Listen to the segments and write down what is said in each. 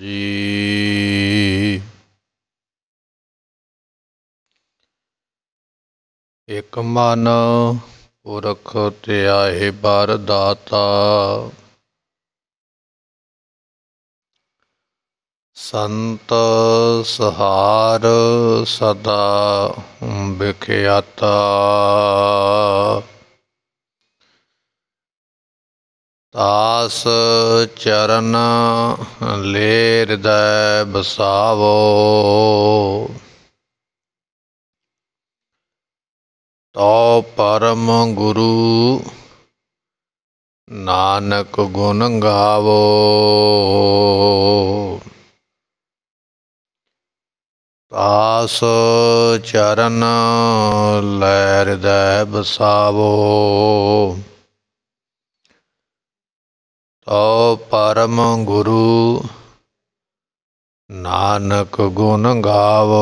ਜੀ ਇਕ ਮਨ ਪੁਰਖ ਧਿਆਏ ਬਰ ਦਾਤਾ ਸੰਤ ਸਹਾਰ ਸਦਾ ਬਖਿਆਤਾ ਤਾਸ ਚਰਨ ਲੇ ਹਿਰਦੈ ਬਸਾਵੋ ਤੋ ਪਰਮ ਗੁਰੂ ਨਾਨਕ ਗੁਣ ਗਾਵੋ ਤਾਸ ਚਰਨ ਲੈ ਹਿਰਦੈ ਬਸਾਵੋ ਤਉ ਪਰਮ ਗੁਰੂ ਨਾਨਕ ਗੁਣ ਗਾਵੋ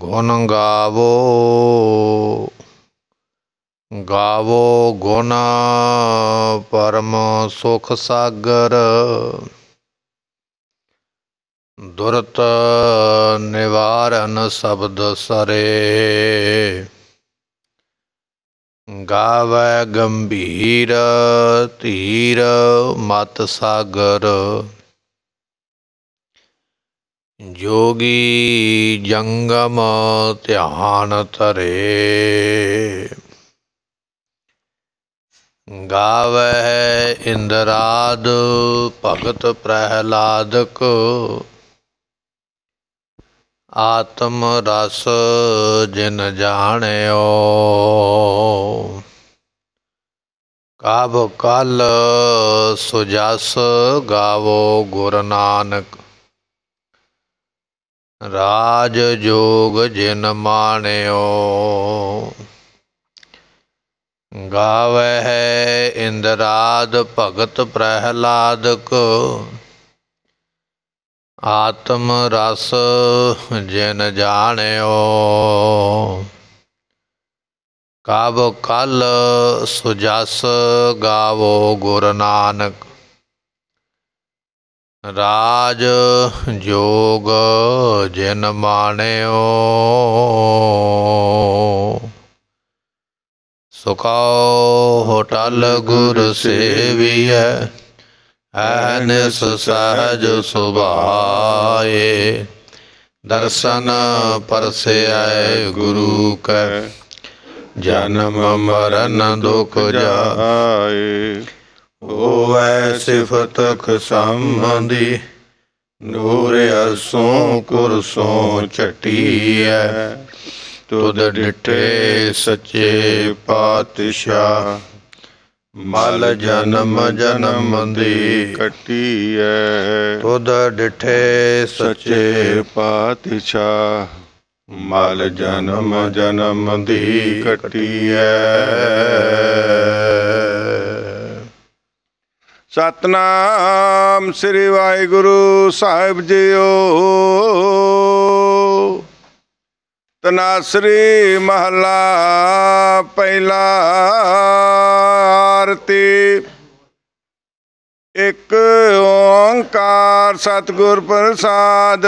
ਗੁਣ ਗਾਵੋ ਗਾਵੋ ਗੁਣ ਪਰਮ ਸੁਖ ਸਾਗਰ ਦੁਰਤ ਨਿਵਾਰਨ ਸ਼ਬਦ ਸਰੇ ਗਾਵੇ ਗੰਭੀਰ ਧੀਰ ਮਤ ਸਾਗਰ ਜੋਗੀ ਜੰਗਮ ਧਿਆਨ ਧਰੇ ਗਾਵੇ ਇੰਦਰਾਦ ਭਗਤ ਪ੍ਰਹਿਲਾਦਕ ਆਤਮ ਰਸ ਜਿਨ ਜਾਣਿਓ ਕਾਬ ਕਲ ਸੁਜਸ ਗਾਵੋ ਗੁਰ ਨਾਨਕ ਰਾਜ ਜੋਗ ਜਿਨ ਮਾਣਿਓ ਗਾਵੇ ਹੈ ਇੰਦਰਾਦ ਭਗਤ ਪ੍ਰਹਿਲਾਦ ਕੋ ਆਤਮ ਰਸ ਜਿਨ ਜਾਣਿਓ ਕਾਬ ਕਲ ਸੁਜਸ ਗਾਵੋ ਗੁਰ ਨਾਨਕ ਰਾਜ ਜੋਗ ਜਿਨ ਮਾਣਿਓ ਸੁਖਾ ਹੋਟਲ ਗੁਰ ਸੇਵੀਐ ਹੈ ਸਹਜ ਸੁਭਾਏ ਦਰਸ਼ਨ ਪਰਸਿਐ ਗੁਰੂ ਕੈ ਜਨਮ ਮਰਨ ਦੁਖ ਜਾਏ ਹੋਵੇ ਸਿਫਤ ਖਸਮਦੀ ਨੂਰ ਅਸੋਂ ਕੁਰਸੋਂ ਚਟੀਐ ਤੁਧ ਡਿਠੇ ਸੱਚੇ ਪਾਤਸ਼ਾਹ ਮਲ ਜਨਮ ਜਨਮ ਦੀ ਐ ਤੁਧ ਡਿਠੇ ਸੱਚੇ ਪਾਤਸ਼ਾਹ ਮਲ ਜਨਮ ਜਨਮ ਦੀ ਐ ਸਤਨਾਮ ਸ੍ਰੀ ਵਾਹਿਗੁਰੂ ਸਾਹਿਬ ਜੀਓ ਤਨਾਸਰੀ ਮਹਲਾ ਪਹਿਲਾ ਆਰਤੀ ਇੱਕ ਓੰਕਾਰ ਸਤਗੁਰ ਪ੍ਰਸਾਦ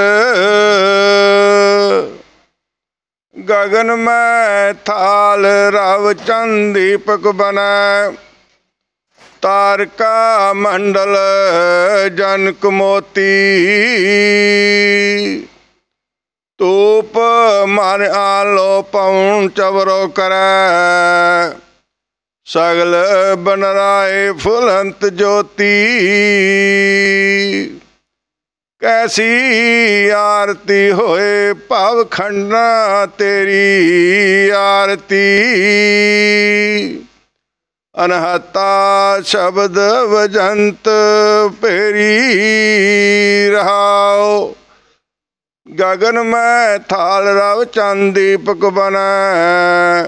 ਗਗਨ ਮੈਂ ਥਾਲ ਰਵ ਚੰਦ ਦੀਪਕ ਬਣੈ ਤਾਰਕਾ ਮੰਡਲ ਜਨਕ ਮੋਤੀ ਤੂਪ ਮਨ ਆਲੋ ਪਉਣ ਚਵਰੋ ਕਰੈ ਸਗਲ ਬਨਰਾਏ ਫੁਲੰਤ ਜੋਤੀ ਕੈਸੀ ਆਰਤੀ ਹੋਏ ਭਵ ਖੰਡਾ ਤੇਰੀ ਆਰਤੀ ਅਨਹਤਾ ਸ਼ਬਦ ਵਜੰਤ ਪੇਰੀ ਰਹਾਓ ਗਗਨ ਮੈਂ ਥਾਲ ਰਵ ਚੰਦੀਪਕ ਬਨੈ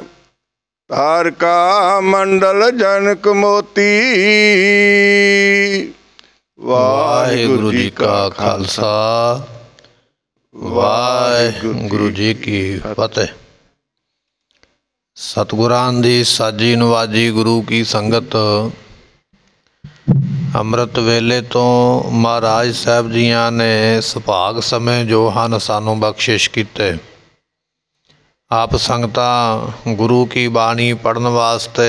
ਤਾਰਕਾ ਮੰਡਲ ਜਨਕ ਮੋਤੀ ਵਾਹਿਗੁਰੂ ਜੀ ਕਾ ਖਾਲਸਾ ਵਾਹਿਗੁਰੂ ਜੀ ਕੀ ਫਤਿਹ ਸਤਿਗੁਰਾਂ ਦੀ ਸਾਜੀ ਨਵਾਜੀ ਗੁਰੂ ਕੀ ਸੰਗਤ ਅੰਮ੍ਰਿਤ ਵੇਲੇ ਤੋਂ ਮਹਾਰਾਜ ਸਾਹਿਬ ਜੀਆਂ ਨੇ ਸੁਭਾਗ ਸਮੇਂ ਜੋ ਹਨ ਸਾਨੂੰ ਬਖਸ਼ਿਸ਼ ਕੀਤੇ ਆਪ ਸੰਗਤਾਂ ਗੁਰੂ ਕੀ ਬਾਣੀ ਪੜਨ ਵਾਸਤੇ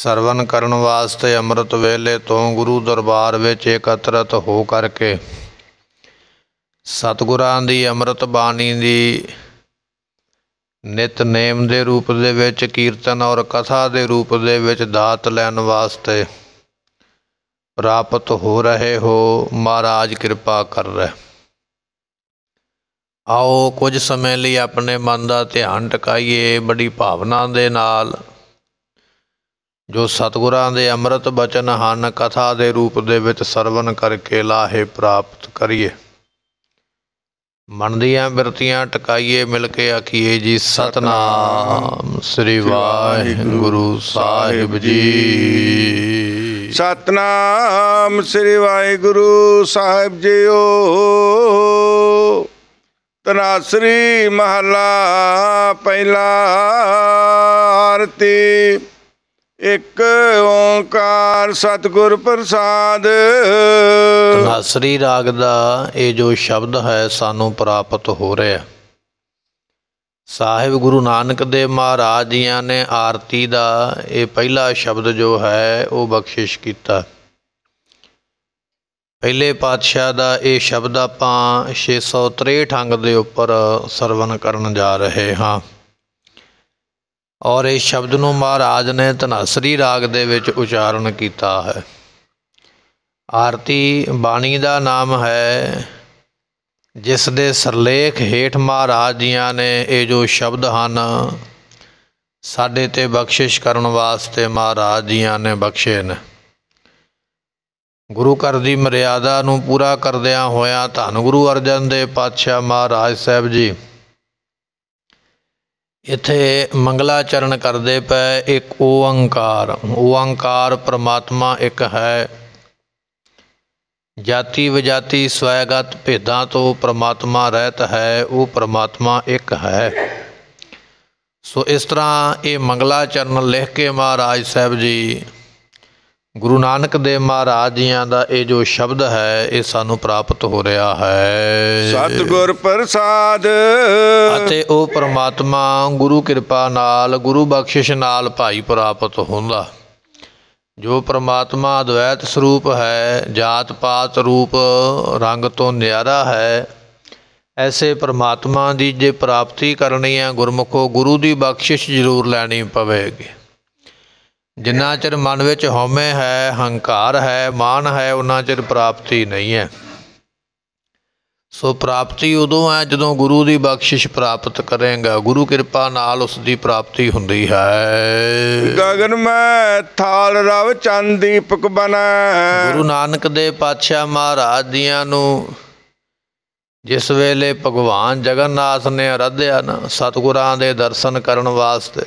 ਸਰਵਨ ਕਰਨ ਵਾਸਤੇ ਅੰਮ੍ਰਿਤ ਵੇਲੇ ਤੋਂ ਗੁਰੂ ਦਰਬਾਰ ਵਿੱਚ ਇਕੱਤਰਤ ਹੋ ਕਰਕੇ ਸਤਿਗੁਰਾਂ ਦੀ ਅੰਮ੍ਰਿਤ ਬਾਣੀ ਦੀ ਨਿਤਨੇਮ ਦੇ ਰੂਪ ਦੇ ਵਿੱਚ ਕੀਰਤਨ ਔਰ ਕਥਾ ਦੇ ਰੂਪ ਦੇ ਵਿੱਚ ਦਾਤ ਲੈਣ ਵਾਸਤੇ ਪ੍ਰਾਪਤ ਹੋ ਰਹੇ ਹੋ ਮਹਾਰਾਜ ਕਿਰਪਾ ਕਰ ਰਹੇ ਆਓ ਕੁਝ ਸਮੇਂ ਲਈ ਆਪਣੇ ਮਨ ਦਾ ਧਿਆਨ ਟਿਕਾਈਏ ਬੜੀ ਭਾਵਨਾ ਦੇ ਨਾਲ ਜੋ ਸਤਿਗੁਰਾਂ ਦੇ ਅੰਮ੍ਰਿਤ ਬਚਨ ਹਨ ਕਥਾ ਦੇ ਰੂਪ ਦੇ ਵਿੱਚ ਸਰਵਨ ਕਰਕੇ ਲਾਹੇ ਪ੍ਰਾਪਤ ਕਰੀਏ ਮਨ ਦੀਆਂ ਬਿਰਤੀਆਂ ਟਿਕਾਈਏ ਮਿਲ ਕੇ ਆਖੀਏ ਜੀ ਸਤਨਾਮ ਸ੍ਰੀ ਵਾਹਿਗੁਰੂ ਸਾਹਿਬ ਜੀ ਸਤਨਾਮ ਸ੍ਰੀ ਵਾਹਿਗੁਰੂ ਸਾਹਿਬ ਜੀਓ ਤਨਾਸਰੀ ਮਹਲਾ ਪਹਿਲਾ ਆਰਤੀ ਇਕ ਓੰਕਾਰ ਸਤਗੁਰ ਪ੍ਰਸਾਦ ਤਨਾਸਰੀ ਰਾਗ ਦਾ ਇਹ ਜੋ ਸ਼ਬਦ ਹੈ ਸਾਨੂੰ ਪ੍ਰਾਪਤ ਹੋ ਰਿਹਾ ਸਾਹਿਬ ਗੁਰੂ ਨਾਨਕ ਦੇਵ ਮਹਾਰਾਜ ਜੀਆਂ ਨੇ ਆਰਤੀ ਦਾ ਇਹ ਪਹਿਲਾ ਸ਼ਬਦ ਜੋ ਹੈ ਉਹ ਬਖਸ਼ਿਸ਼ ਕੀਤਾ ਪਹਿਲੇ ਪਾਤਸ਼ਾਹ ਦਾ ਇਹ ਸ਼ਬਦ ਆਪਾਂ 663 ਅੰਗ ਦੇ ਉੱਪਰ ਸਰਵਨ ਕਰਨ ਜਾ ਰਹੇ ਹਾਂ ਔਰ ਇਹ ਸ਼ਬਦ ਨੂੰ ਮਹਾਰਾਜ ਨੇ ਤਨਸਰੀ ਰਾਗ ਦੇ ਵਿੱਚ ਉਚਾਰਨ ਕੀਤਾ ਹੈ ਆਰਤੀ ਬਾਣੀ ਦਾ ਨਾਮ ਹੈ ਜਿਸ ਦੇ ਸਰਲੇਖ ਹੇਠ ਮਹਾਰਾਜ ਜੀਆਂ ਨੇ ਇਹ ਜੋ ਸ਼ਬਦ ਹਨ ਸਾਡੇ ਤੇ ਬਖਸ਼ਿਸ਼ ਕਰਨ ਵਾਸਤੇ ਮਹਾਰਾਜ ਜੀਆਂ ਨੇ ਬਖਸ਼ੇ ਨੇ ਗੁਰੂ ਘਰ ਦੀ ਮਰਿਆਦਾ ਨੂੰ ਪੂਰਾ ਕਰਦਿਆਂ ਹੋਇਆ ਧੰਨ ਗੁਰੂ ਅਰਜਨ ਦੇ ਪਾਤਸ਼ਾਹ ਮਹਾਰਾਜ ਸਾਹਿਬ ਜੀ ਇੱਥੇ ਮੰਗਲਾ ਚਰਨ ਕਰਦੇ ਪਏ ਇੱਕ ਓੰਕਾਰ ਓੰਕਾਰ ਪ੍ਰਮਾਤਮਾ ਇੱਕ ਹੈ ਜਾਤੀ ਵਿਜਾਤੀ ਸਵੈਗਤ ਭੇਦਾਂ ਤੋਂ ਪ੍ਰਮਾਤਮਾ ਰਹਿਤ ਹੈ ਉਹ ਪ੍ਰਮਾਤਮਾ ਇੱਕ ਹੈ ਸੋ ਇਸ ਤਰ੍ਹਾਂ ਇਹ ਮੰਗਲਾ ਚਰਨ ਲਿਖ ਕੇ ਮਹਾਰਾਜ ਸਾਹਿਬ ਜੀ ਗੁਰੂ ਨਾਨਕ ਦੇਵ ਮਹਾਰਾਜ ਜੀਆਂ ਦਾ ਇਹ ਜੋ ਸ਼ਬਦ ਹੈ ਇਹ ਸਾਨੂੰ ਪ੍ਰਾਪਤ ਹੋ ਰਿਹਾ ਹੈ ਸਤਿਗੁਰ ਪ੍ਰਸਾਦ ਅਤੇ ਉਹ ਪ੍ਰਮਾਤਮਾ ਗੁਰੂ ਕਿਰਪਾ ਨਾਲ ਗੁਰੂ ਬਖਸ਼ਿਸ਼ ਨਾਲ ਭਾਈ ਪ੍ਰਾਪਤ ਹੁੰਦਾ ਜੋ ਪ੍ਰਮਾਤਮਾ ਅਦਵੈਤ ਸਰੂਪ ਹੈ ਜਾਤ ਪਾਤ ਰੂਪ ਰੰਗ ਤੋਂ ਨਿਆਰਾ ਹੈ ਐਸੇ ਪ੍ਰਮਾਤਮਾ ਦੀ ਜੇ ਪ੍ਰਾਪਤੀ ਕਰਨੀ ਹੈ ਗੁਰਮੁਖੋ ਗੁਰੂ ਦੀ ਬਖਸ਼ਿਸ਼ ਜ਼ਰੂਰ ਲੈਣੀ ਪਵੇਗੀ ਜਿੰਨਾ ਚਿਰ ਮਨ ਵਿੱਚ ਹਉਮੈ ਹੈ ਹੰਕਾਰ ਹੈ ਮਾਨ ਹੈ ਉਹਨਾਂ ਚਿਰ ਪ੍ਰਾਪਤੀ ਨਹੀਂ ਹੈ ਸੋ ਪ੍ਰਾਪਤੀ ਉਦੋਂ ਹੈ ਜਦੋਂ ਗੁਰੂ ਦੀ ਬਖਸ਼ਿਸ਼ ਪ੍ਰਾਪਤ ਕਰੇਗਾ ਗੁਰੂ ਕਿਰਪਾ ਨਾਲ ਉਸ ਦੀ ਪ੍ਰਾਪਤੀ ਹੁੰਦੀ ਹੈ ਗਗਨ ਮੈਂ ਥਾਲ ਰਵ ਚੰਦ ਦੀਪਕ ਬਣਾ ਗੁਰੂ ਨਾਨਕ ਦੇ ਪਾਤਸ਼ਾਹ ਮਹਾਰਾਜ ਦੀਆਂ ਨੂੰ ਜਿਸ ਵੇਲੇ ਭਗਵਾਨ ਜਗਨਨਾਥ ਨੇ ਅਰਧਿਆ ਨਾ ਸਤਿਗੁਰਾਂ ਦੇ ਦਰਸ਼ਨ ਕਰਨ ਵਾਸਤੇ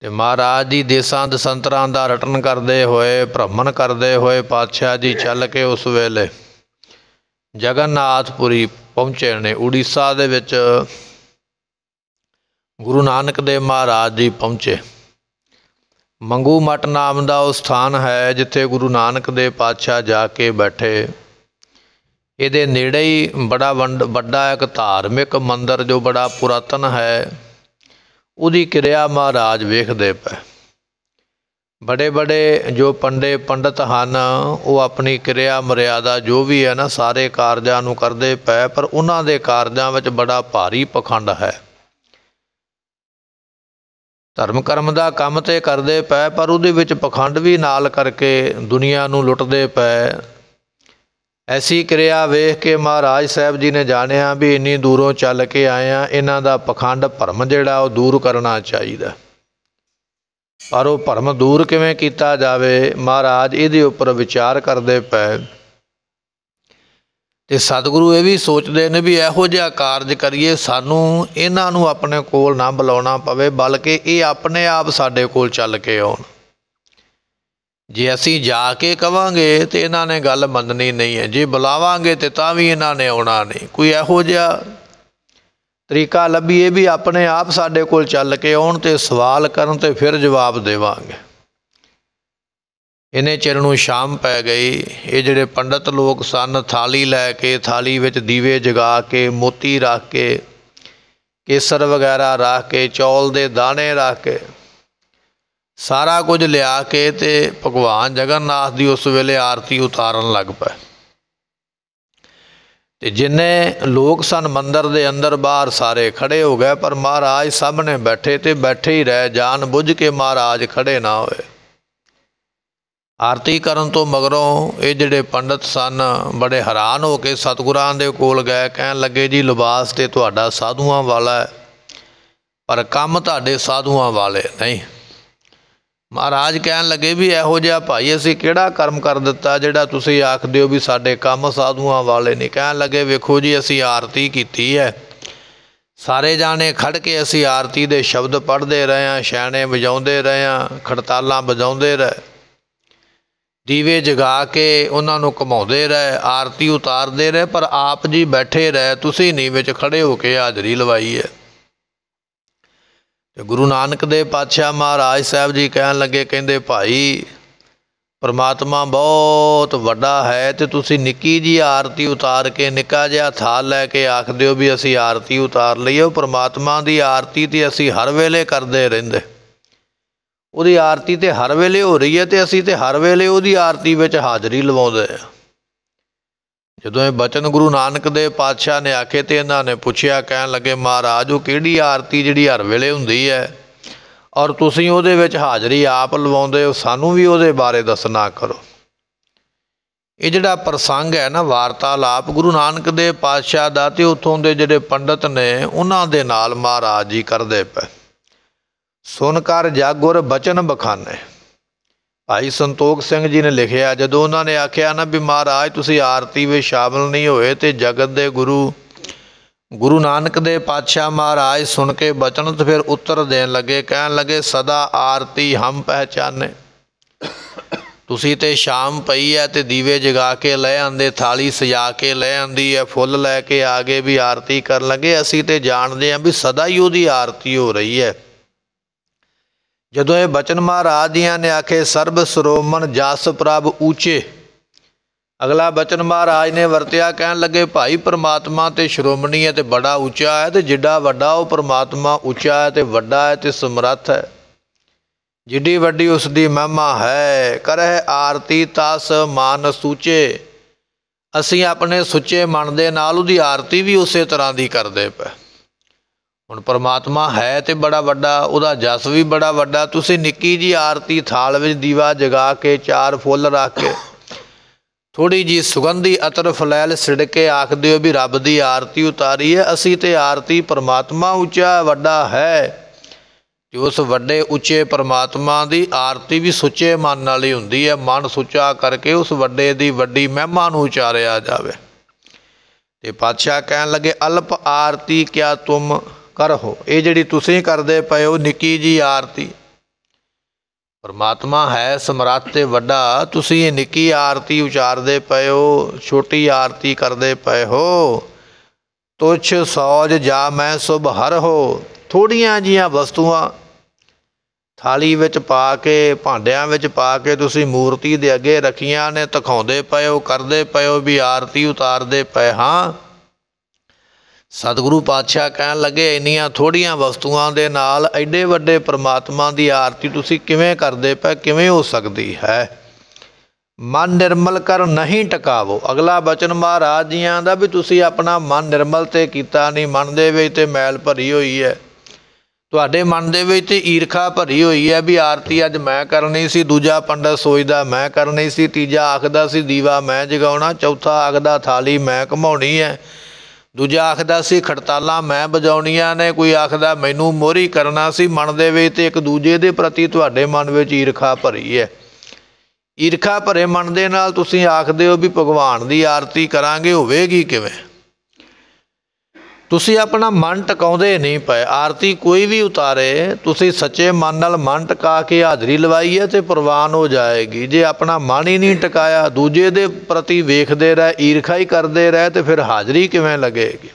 ਤੇ ਮਹਾਰਾਜ ਜੀ ਦੇਸਾਂ ਸੰਤਰਾਂ ਦਾ ਰਟਨ ਕਰਦੇ ਹੋਏ ਭ੍ਰਮਣ ਕਰਦੇ ਹੋਏ ਪਾਤਸ਼ਾਹ ਜੀ ਚੱਲ ਕੇ ਉਸ ਵੇਲੇ ਜਗਨਨਾਥਪੁਰੀ ਪਹੁੰਚੇ ਨੇ ਉੜੀਸਾ ਦੇ ਵਿੱਚ ਗੁਰੂ ਨਾਨਕ ਦੇਵ ਮਹਾਰਾਜ ਜੀ ਪਹੁੰਚੇ ਮੰਗੂ ਮਟ ਨਾਮ ਦਾ ਉਹ ਸਥਾਨ ਹੈ ਜਿੱਥੇ ਗੁਰੂ ਨਾਨਕ ਦੇ ਪਾਤਸ਼ਾਹ ਜਾ ਕੇ ਬੈਠੇ ਇਹਦੇ ਨੇੜੇ ਹੀ ਬੜਾ ਵੱਡਾ ਇੱਕ ਧਾਰਮਿਕ ਮੰਦਿਰ ਜੋ ਬੜਾ ਪੁਰਾਤਨ ਹੈ ਉਹਦੀ ਕਿਰਿਆ ਮਹਾਰਾਜ ਵੇਖਦੇ ਪਏ ਬڑے بڑے ਜੋ ਪੰਡੇ ਪੰਡਤ ਹਨ ਉਹ ਆਪਣੀ ਕਿਰਿਆ ਮਰਿਆਦਾ ਜੋ ਵੀ ਹੈ ਨਾ ਸਾਰੇ ਕਾਰਜਾਂ ਨੂੰ ਕਰਦੇ ਪਏ ਪਰ ਉਹਨਾਂ ਦੇ ਕਾਰਜਾਂ ਵਿੱਚ ਬੜਾ ਭਾਰੀ ਪਖੰਡ ਹੈ ਧਰਮ ਕਰਮ ਦਾ ਕੰਮ ਤੇ ਕਰਦੇ ਪਏ ਪਰ ਉਹਦੇ ਵਿੱਚ ਪਖੰਡ ਵੀ ਨਾਲ ਕਰਕੇ ਦੁਨੀਆ ਨੂੰ ਲੁੱਟਦੇ ਪਏ ਐਸੀ ਕਿਰਿਆ ਵੇਖ ਕੇ ਮਹਾਰਾਜ ਸਾਹਿਬ ਜੀ ਨੇ ਜਾਣਿਆ ਵੀ ਇੰਨੀ ਦੂਰੋਂ ਚੱਲ ਕੇ ਆਏ ਆ ਇਹਨਾਂ ਦਾ ਪਖੰਡ ਭਰਮ ਜਿਹੜਾ ਉਹ ਦੂਰ ਕਰਨਾ ਚਾਹੀਦਾ ਪਰ ਉਹ ਭਰਮ ਦੂਰ ਕਿਵੇਂ ਕੀਤਾ ਜਾਵੇ ਮਹਾਰਾਜ ਇਹਦੇ ਉੱਪਰ ਵਿਚਾਰ ਕਰਦੇ ਪਏ ਤੇ ਸਤਿਗੁਰੂ ਇਹ ਵੀ ਸੋਚਦੇ ਨੇ ਵੀ ਇਹੋ ਜਿਹਾ ਕਾਰਜ ਕਰੀਏ ਸਾਨੂੰ ਇਹਨਾਂ ਨੂੰ ਆਪਣੇ ਕੋਲ ਨਾ ਬੁਲਾਉਣਾ ਪਵੇ ਬਲਕਿ ਇਹ ਆਪਣੇ ਆਪ ਸਾਡੇ ਕੋਲ ਚੱਲ ਕੇ ਆਉਣ ਜੇ ਅਸੀਂ ਜਾ ਕੇ ਕਵਾਂਗੇ ਤੇ ਇਹਨਾਂ ਨੇ ਗੱਲ ਮੰਨਣੀ ਨਹੀਂ ਹੈ ਜੇ ਬੁਲਾਵਾਂਗੇ ਤੇ ਤਾਂ ਵੀ ਇਹਨਾਂ ਨੇ ਆਉਣਾ ਨਹੀਂ ਕੋਈ ਇਹੋ ਜਿਹਾ ਤਰੀਕਾ ਲੱਭੀਏ ਵੀ ਆਪਣੇ ਆਪ ਸਾਡੇ ਕੋਲ ਚੱਲ ਕੇ ਆਉਣ ਤੇ ਸਵਾਲ ਕਰਨ ਤੇ ਫਿਰ ਜਵਾਬ ਦੇਵਾਂਗੇ ਇਹਨੇ ਚਿਰ ਨੂੰ ਸ਼ਾਮ ਪੈ ਗਈ ਇਹ ਜਿਹੜੇ ਪੰਡਤ ਲੋਕ ਸਨ ਥਾਲੀ ਲੈ ਕੇ ਥਾਲੀ ਵਿੱਚ ਦੀਵੇ ਜਗਾ ਕੇ ਮੋਤੀ ਰੱਖ ਕੇ ਕੇਸਰ ਵਗੈਰਾ ਰੱਖ ਕੇ ਚੌਲ ਦੇ ਦਾਣੇ ਰੱਖ ਕੇ ਸਾਰਾ ਕੁਝ ਲਿਆ ਕੇ ਤੇ ਭਗਵਾਨ ਜਗਨਨਾਥ ਦੀ ਉਸ ਵੇਲੇ ਆਰਤੀ ਉਤਾਰਨ ਲੱਗ ਪਏ ਤੇ ਜਿੰਨੇ ਲੋਕ ਸਨ ਮੰਦਰ ਦੇ ਅੰਦਰ ਬਾਹਰ ਸਾਰੇ ਖੜੇ ਹੋ ਗਏ ਪਰ ਮਹਾਰਾਜ ਸਾਹਮਣੇ ਬੈਠੇ ਤੇ ਬੈਠੇ ਹੀ ਰਹਿ ਜਾਣ ਬੁੱਝ ਕੇ ਮਹਾਰਾਜ ਖੜੇ ਨਾ ਹੋਏ ਆਰਤੀ ਕਰਨ ਤੋਂ ਮਗਰੋਂ ਇਹ ਜਿਹੜੇ ਪੰਡਤ ਸਨ ਬੜੇ ਹੈਰਾਨ ਹੋ ਕੇ ਸਤਿਗੁਰਾਂ ਦੇ ਕੋਲ ਗਏ ਕਹਿਣ ਲੱਗੇ ਜੀ ਲਿਬਾਸ ਤੇ ਤੁਹਾਡਾ ਸਾਧੂਆਂ ਵਾਲਾ ਪਰ ਕੰਮ ਤੁਹਾਡੇ ਸਾਧੂਆਂ ਵਾਲੇ ਨਹੀਂ ਮਹਾਰਾਜ ਕਹਿਣ ਲੱਗੇ ਵੀ ਇਹੋ ਜਿਹਾ ਭਾਈ ਅਸੀਂ ਕਿਹੜਾ ਕਰਮ ਕਰ ਦਿੱਤਾ ਜਿਹੜਾ ਤੁਸੀਂ ਆਖਦੇ ਹੋ ਵੀ ਸਾਡੇ ਕੰਮ ਸਾਧੂਆਂ ਵਾਲੇ ਨਹੀਂ ਕਹਿਣ ਲੱਗੇ ਵੇਖੋ ਜੀ ਅਸੀਂ ਆਰਤੀ ਕੀਤੀ ਹੈ ਸਾਰੇ ਜਾਣੇ ਖੜ ਕੇ ਅਸੀਂ ਆਰਤੀ ਦੇ ਸ਼ਬਦ ਪੜ੍ਹਦੇ ਰਹੇ ਆ ਛੈਣੇ ਵਜਾਉਂਦੇ ਰਹੇ ਆ ਖੜਤਾਲਾਂ ਵਜਾਉਂਦੇ ਰਹੇ ਦੀਵੇ ਜਗਾ ਕੇ ਉਹਨਾਂ ਨੂੰ ਘਮਾਉਂਦੇ ਰਹੇ ਆਰਤੀ ਉਤਾਰਦੇ ਰਹੇ ਪਰ ਆਪ ਜੀ ਬੈਠੇ ਰਹੇ ਤੁਸੀਂ ਨਹੀਂ ਵਿੱਚ ਖੜੇ ਹੋ ਕੇ ਹਾਜ਼ਰੀ ਲਵਾਈ ਹੈ ਤੇ ਗੁਰੂ ਨਾਨਕ ਦੇ ਪਾਤਸ਼ਾਹ ਮਹਾਰਾਜ ਸਾਹਿਬ ਜੀ ਕਹਿਣ ਲੱਗੇ ਕਹਿੰਦੇ ਭਾਈ ਪਰਮਾਤਮਾ ਬਹੁਤ ਵੱਡਾ ਹੈ ਤੇ ਤੁਸੀਂ ਨਿੱਕੀ ਜੀ ਆਰਤੀ ਉਤਾਰ ਕੇ ਨਿੱਕਾ ਜਿਹਾ ਥਾਲ ਲੈ ਕੇ ਆਖਦੇ ਹੋ ਵੀ ਅਸੀਂ ਆਰਤੀ ਉਤਾਰ ਲਈਏ ਪਰਮਾਤਮਾ ਦੀ ਆਰਤੀ ਤੇ ਅਸੀਂ ਹਰ ਵੇਲੇ ਕਰਦੇ ਰਹਿੰਦੇ ਉਹਦੀ ਆਰਤੀ ਤੇ ਹਰ ਵੇਲੇ ਹੋ ਰਹੀ ਹੈ ਤੇ ਅਸੀਂ ਤੇ ਹਰ ਵੇਲੇ ਉਹਦੀ ਆਰਤੀ ਵਿੱਚ ਹਾਜ਼ਰੀ ਲਵਾਉਂਦੇ ਆ ਜਦੋਂ ਇਹ ਬਚਨ ਗੁਰੂ ਨਾਨਕ ਦੇ ਪਾਤਸ਼ਾਹ ਨੇ ਆਖੇ ਤੇ ਇਹਨਾਂ ਨੇ ਪੁੱਛਿਆ ਕਹਿਣ ਲੱਗੇ ਮਹਾਰਾਜ ਉਹ ਕਿਹੜੀ ਆਰਤੀ ਜਿਹੜੀ ਹਰ ਵੇਲੇ ਹੁੰਦੀ ਹੈ ਔਰ ਤੁਸੀਂ ਉਹਦੇ ਵਿੱਚ ਹਾਜ਼ਰੀ ਆਪ ਲਵਾਉਂਦੇ ਹੋ ਸਾਨੂੰ ਵੀ ਉਹਦੇ ਬਾਰੇ ਦੱਸਣਾ ਕਰੋ ਇਹ ਜਿਹੜਾ ਪ੍ਰਸੰਗ ਹੈ ਨਾ ਵਾਰਤਾਲਾਪ ਗੁਰੂ ਨਾਨਕ ਦੇ ਪਾਤਸ਼ਾਹ ਦਾ ਤੇ ਉੱਥੋਂ ਦੇ ਜਿਹੜੇ ਪੰਡਤ ਨੇ ਉਹਨਾਂ ਦੇ ਨਾਲ ਮਹਾਰਾਜ ਜੀ ਕਰਦੇ ਪਏ ਸੁਨ ਕਰ ਜਾਗੁਰ ਬਚਨ ਬਖਾਨੇ ਭਾਈ ਸੰਤੋਖ ਸਿੰਘ ਜੀ ਨੇ ਲਿਖਿਆ ਜਦੋਂ ਉਹਨਾਂ ਨੇ ਆਖਿਆ ਨਾ ਵੀ ਮਹਾਰਾਜ ਤੁਸੀਂ ਆਰਤੀ ਵਿੱਚ ਸ਼ਾਮਲ ਨਹੀਂ ਹੋਏ ਤੇ ਜਗਤ ਦੇ ਗੁਰੂ ਗੁਰੂ ਨਾਨਕ ਦੇ ਪਾਤਸ਼ਾਹ ਮਹਾਰਾਜ ਸੁਣ ਕੇ ਬਚਨ ਤੇ ਫਿਰ ਉੱਤਰ ਦੇਣ ਲੱਗੇ ਕਹਿਣ ਲੱਗੇ ਸਦਾ ਆਰਤੀ ਹਮ ਪਹਿਚਾਨੇ ਤੁਸੀਂ ਤੇ ਸ਼ਾਮ ਪਈ ਐ ਤੇ ਦੀਵੇ ਜਗਾ ਕੇ ਲੈ ਆਂਦੇ ਥਾਲੀ ਸਜਾ ਕੇ ਲੈ ਆਂਦੀ ਐ ਫੁੱਲ ਲੈ ਕੇ ਆਗੇ ਵੀ ਆਰਤੀ ਕਰਨ ਲੱਗੇ ਅਸੀਂ ਤੇ ਜਾਣਦੇ ਆਂ ਵੀ ਸਦਾ ਹੀ ਉਹਦੀ ਆਰਤੀ ਹੋ ਰਹੀ ਐ ਜਦੋਂ ਇਹ ਬਚਨ ਮਹਾਰਾਜ ਦੀਆਂ ਨੇ ਆਖੇ ਸਰਬ ਸਰੋਮਨ ਜਸ ਪ੍ਰਭ ਊਚੇ ਅਗਲਾ ਬਚਨ ਮਹਾਰਾਜ ਨੇ ਵਰਤਿਆ ਕਹਿਣ ਲੱਗੇ ਭਾਈ ਪ੍ਰਮਾਤਮਾ ਤੇ ਸ਼੍ਰੋਮਣੀ ਹੈ ਤੇ ਬੜਾ ਉੱਚਾ ਹੈ ਤੇ ਜਿੱਡਾ ਵੱਡਾ ਉਹ ਪ੍ਰਮਾਤਮਾ ਉੱਚਾ ਹੈ ਤੇ ਵੱਡਾ ਹੈ ਤੇ ਸਮਰੱਥ ਹੈ ਜਿੱਡੀ ਵੱਡੀ ਉਸ ਦੀ ਮਹਿਮਾ ਹੈ ਕਰਹਿ ਆਰਤੀ ਤਸ ਮਾਨ ਸੂਚੇ ਅਸੀਂ ਆਪਣੇ ਸੁੱਚੇ ਮਨ ਦੇ ਨਾਲ ਉਹਦੀ ਆਰਤੀ ਵੀ ਉਸੇ ਤਰ੍ਹਾਂ ਦੀ ਕਰਦੇ ਪਏ ਹੁਣ ਪਰਮਾਤਮਾ ਹੈ ਤੇ ਬੜਾ ਵੱਡਾ ਉਹਦਾ ਜਸ ਵੀ ਬੜਾ ਵੱਡਾ ਤੁਸੀਂ ਨਿੱਕੀ ਜੀ ਆਰਤੀ ਥਾਲ ਵਿੱਚ ਦੀਵਾ ਜਗਾ ਕੇ ਚਾਰ ਫੁੱਲ ਰੱਖ ਕੇ ਥੋੜੀ ਜੀ ਸੁਗੰਧੀ ਅਤਰ ਫਲੈਲ ਸਿੜਕੇ ਆਖਦੇ ਹੋ ਵੀ ਰੱਬ ਦੀ ਆਰਤੀ ਉਤਾਰੀ ਹੈ ਅਸੀਂ ਤੇ ਆਰਤੀ ਪਰਮਾਤਮਾ ਉੱਚਾ ਵੱਡਾ ਹੈ ਤੇ ਉਸ ਵੱਡੇ ਉੱਚੇ ਪਰਮਾਤਮਾ ਦੀ ਆਰਤੀ ਵੀ ਸੁੱਚੇ ਮਨ ਨਾਲ ਹੀ ਹੁੰਦੀ ਹੈ ਮਨ ਸੁੱਚਾ ਕਰਕੇ ਉਸ ਵੱਡੇ ਦੀ ਵੱਡੀ ਮਹਿਮਾ ਨੂੰ ਉਚਾਰਿਆ ਜਾਵੇ ਤੇ ਪਾਤਸ਼ਾਹ ਕਹਿਣ ਲੱਗੇ ਅਲਪ ਆਰਤੀ ਕਿਆ ਤੁਮ ਕਰੋ ਇਹ ਜਿਹੜੀ ਤੁਸੀਂ ਕਰਦੇ ਪਏ ਹੋ ਨਿੱਕੀ ਜੀ ਆਰਤੀ ਪਰਮਾਤਮਾ ਹੈ ਸਮਰੱਥ ਤੇ ਵੱਡਾ ਤੁਸੀਂ ਇਹ ਨਿੱਕੀ ਆਰਤੀ ਉਚਾਰਦੇ ਪਏ ਹੋ ਛੋਟੀ ਆਰਤੀ ਕਰਦੇ ਪਏ ਹੋ ਤੁਛ ਸੋਜ ਜਾ ਮੈਂ ਸੁਭ ਹਰ ਹੋ ਥੋੜੀਆਂ ਜੀਆਂ ਵਸਤੂਆਂ ਥਾਲੀ ਵਿੱਚ ਪਾ ਕੇ ਭਾਂਡਿਆਂ ਵਿੱਚ ਪਾ ਕੇ ਤੁਸੀਂ ਮੂਰਤੀ ਦੇ ਅੱਗੇ ਰੱਖੀਆਂ ਨੇ ਤਖਾਉਂਦੇ ਪਏ ਹੋ ਕਰਦੇ ਪਏ ਹੋ ਵੀ ਆਰਤੀ ਉਤਾਰਦੇ ਪਏ ਹਾਂ ਸਤਿਗੁਰੂ ਪਾਤਸ਼ਾਹ ਕਹਿਣ ਲੱਗੇ ਇੰਨੀਆਂ ਥੋੜੀਆਂ ਵਸਤੂਆਂ ਦੇ ਨਾਲ ਐਡੇ ਵੱਡੇ ਪ੍ਰਮਾਤਮਾ ਦੀ ਆਰਤੀ ਤੁਸੀਂ ਕਿਵੇਂ ਕਰਦੇ ਪਏ ਕਿਵੇਂ ਹੋ ਸਕਦੀ ਹੈ ਮਨ ਨਿਰਮਲ ਕਰ ਨਹੀਂ ਟਿਕਾਵੋ ਅਗਲਾ ਬਚਨ ਮਹਾਰਾਜ ਜੀਆਂ ਦਾ ਵੀ ਤੁਸੀਂ ਆਪਣਾ ਮਨ ਨਿਰਮਲ ਤੇ ਕੀਤਾ ਨਹੀਂ ਮਨ ਦੇ ਵਿੱਚ ਤੇ ਮੈਲ ਭਰੀ ਹੋਈ ਹੈ ਤੁਹਾਡੇ ਮਨ ਦੇ ਵਿੱਚ ਤੇ ਈਰਖਾ ਭਰੀ ਹੋਈ ਹੈ ਵੀ ਆਰਤੀ ਅੱਜ ਮੈਂ ਕਰਨੀ ਸੀ ਦੂਜਾ ਪੰਡਤ ਸੋਚਦਾ ਮੈਂ ਕਰਨੀ ਸੀ ਤੀਜਾ ਆਖਦਾ ਸੀ ਦੀਵਾ ਮੈਂ ਜਗਾਉਣਾ ਚੌਥਾ ਆਖਦਾ ਥਾਲੀ ਮੈਂ ਘਮਾਉਣੀ ਹੈ ਦੂਜਾ ਆਖਦਾ ਸੀ ਖੜਤਾਲਾਂ ਮੈਂ ਵਜਾਉਣੀਆਂ ਨੇ ਕੋਈ ਆਖਦਾ ਮੈਨੂੰ ਮੋਰੀ ਕਰਨਾ ਸੀ ਮਨ ਦੇ ਵਿੱਚ ਤੇ ਇੱਕ ਦੂਜੇ ਦੇ ਪ੍ਰਤੀ ਤੁਹਾਡੇ ਮਨ ਵਿੱਚ ਈਰਖਾ ਭਰੀ ਹੈ ਈਰਖਾ ਭਰੇ ਮਨ ਦੇ ਨਾਲ ਤੁਸੀਂ ਆਖਦੇ ਹੋ ਵੀ ਭਗਵਾਨ ਦੀ ਆਰਤੀ ਕਰਾਂਗੇ ਹੋਵੇਗੀ ਕਿਵੇਂ ਤੁਸੀਂ ਆਪਣਾ ਮਨ ਟਿਕਾਉਂਦੇ ਨਹੀਂ ਪਏ ਆਰਤੀ ਕੋਈ ਵੀ ਉਤਾਰੇ ਤੁਸੀਂ ਸੱਚੇ ਮਨ ਨਾਲ ਮਨ ਟਿਕਾ ਕੇ ਹਾਜ਼ਰੀ ਲਵਾਈ ਹੈ ਤੇ ਪ੍ਰਵਾਨ ਹੋ ਜਾਏਗੀ ਜੇ ਆਪਣਾ ਮਨ ਹੀ ਨਹੀਂ ਟਿਕਾਇਆ ਦੂਜੇ ਦੇ ਪ੍ਰਤੀ ਵੇਖਦੇ ਰਹਿ ਈਰਖਾ ਹੀ ਕਰਦੇ ਰਹਿ ਤੇ ਫਿਰ ਹਾਜ਼ਰੀ ਕਿਵੇਂ ਲੱਗੇਗੀ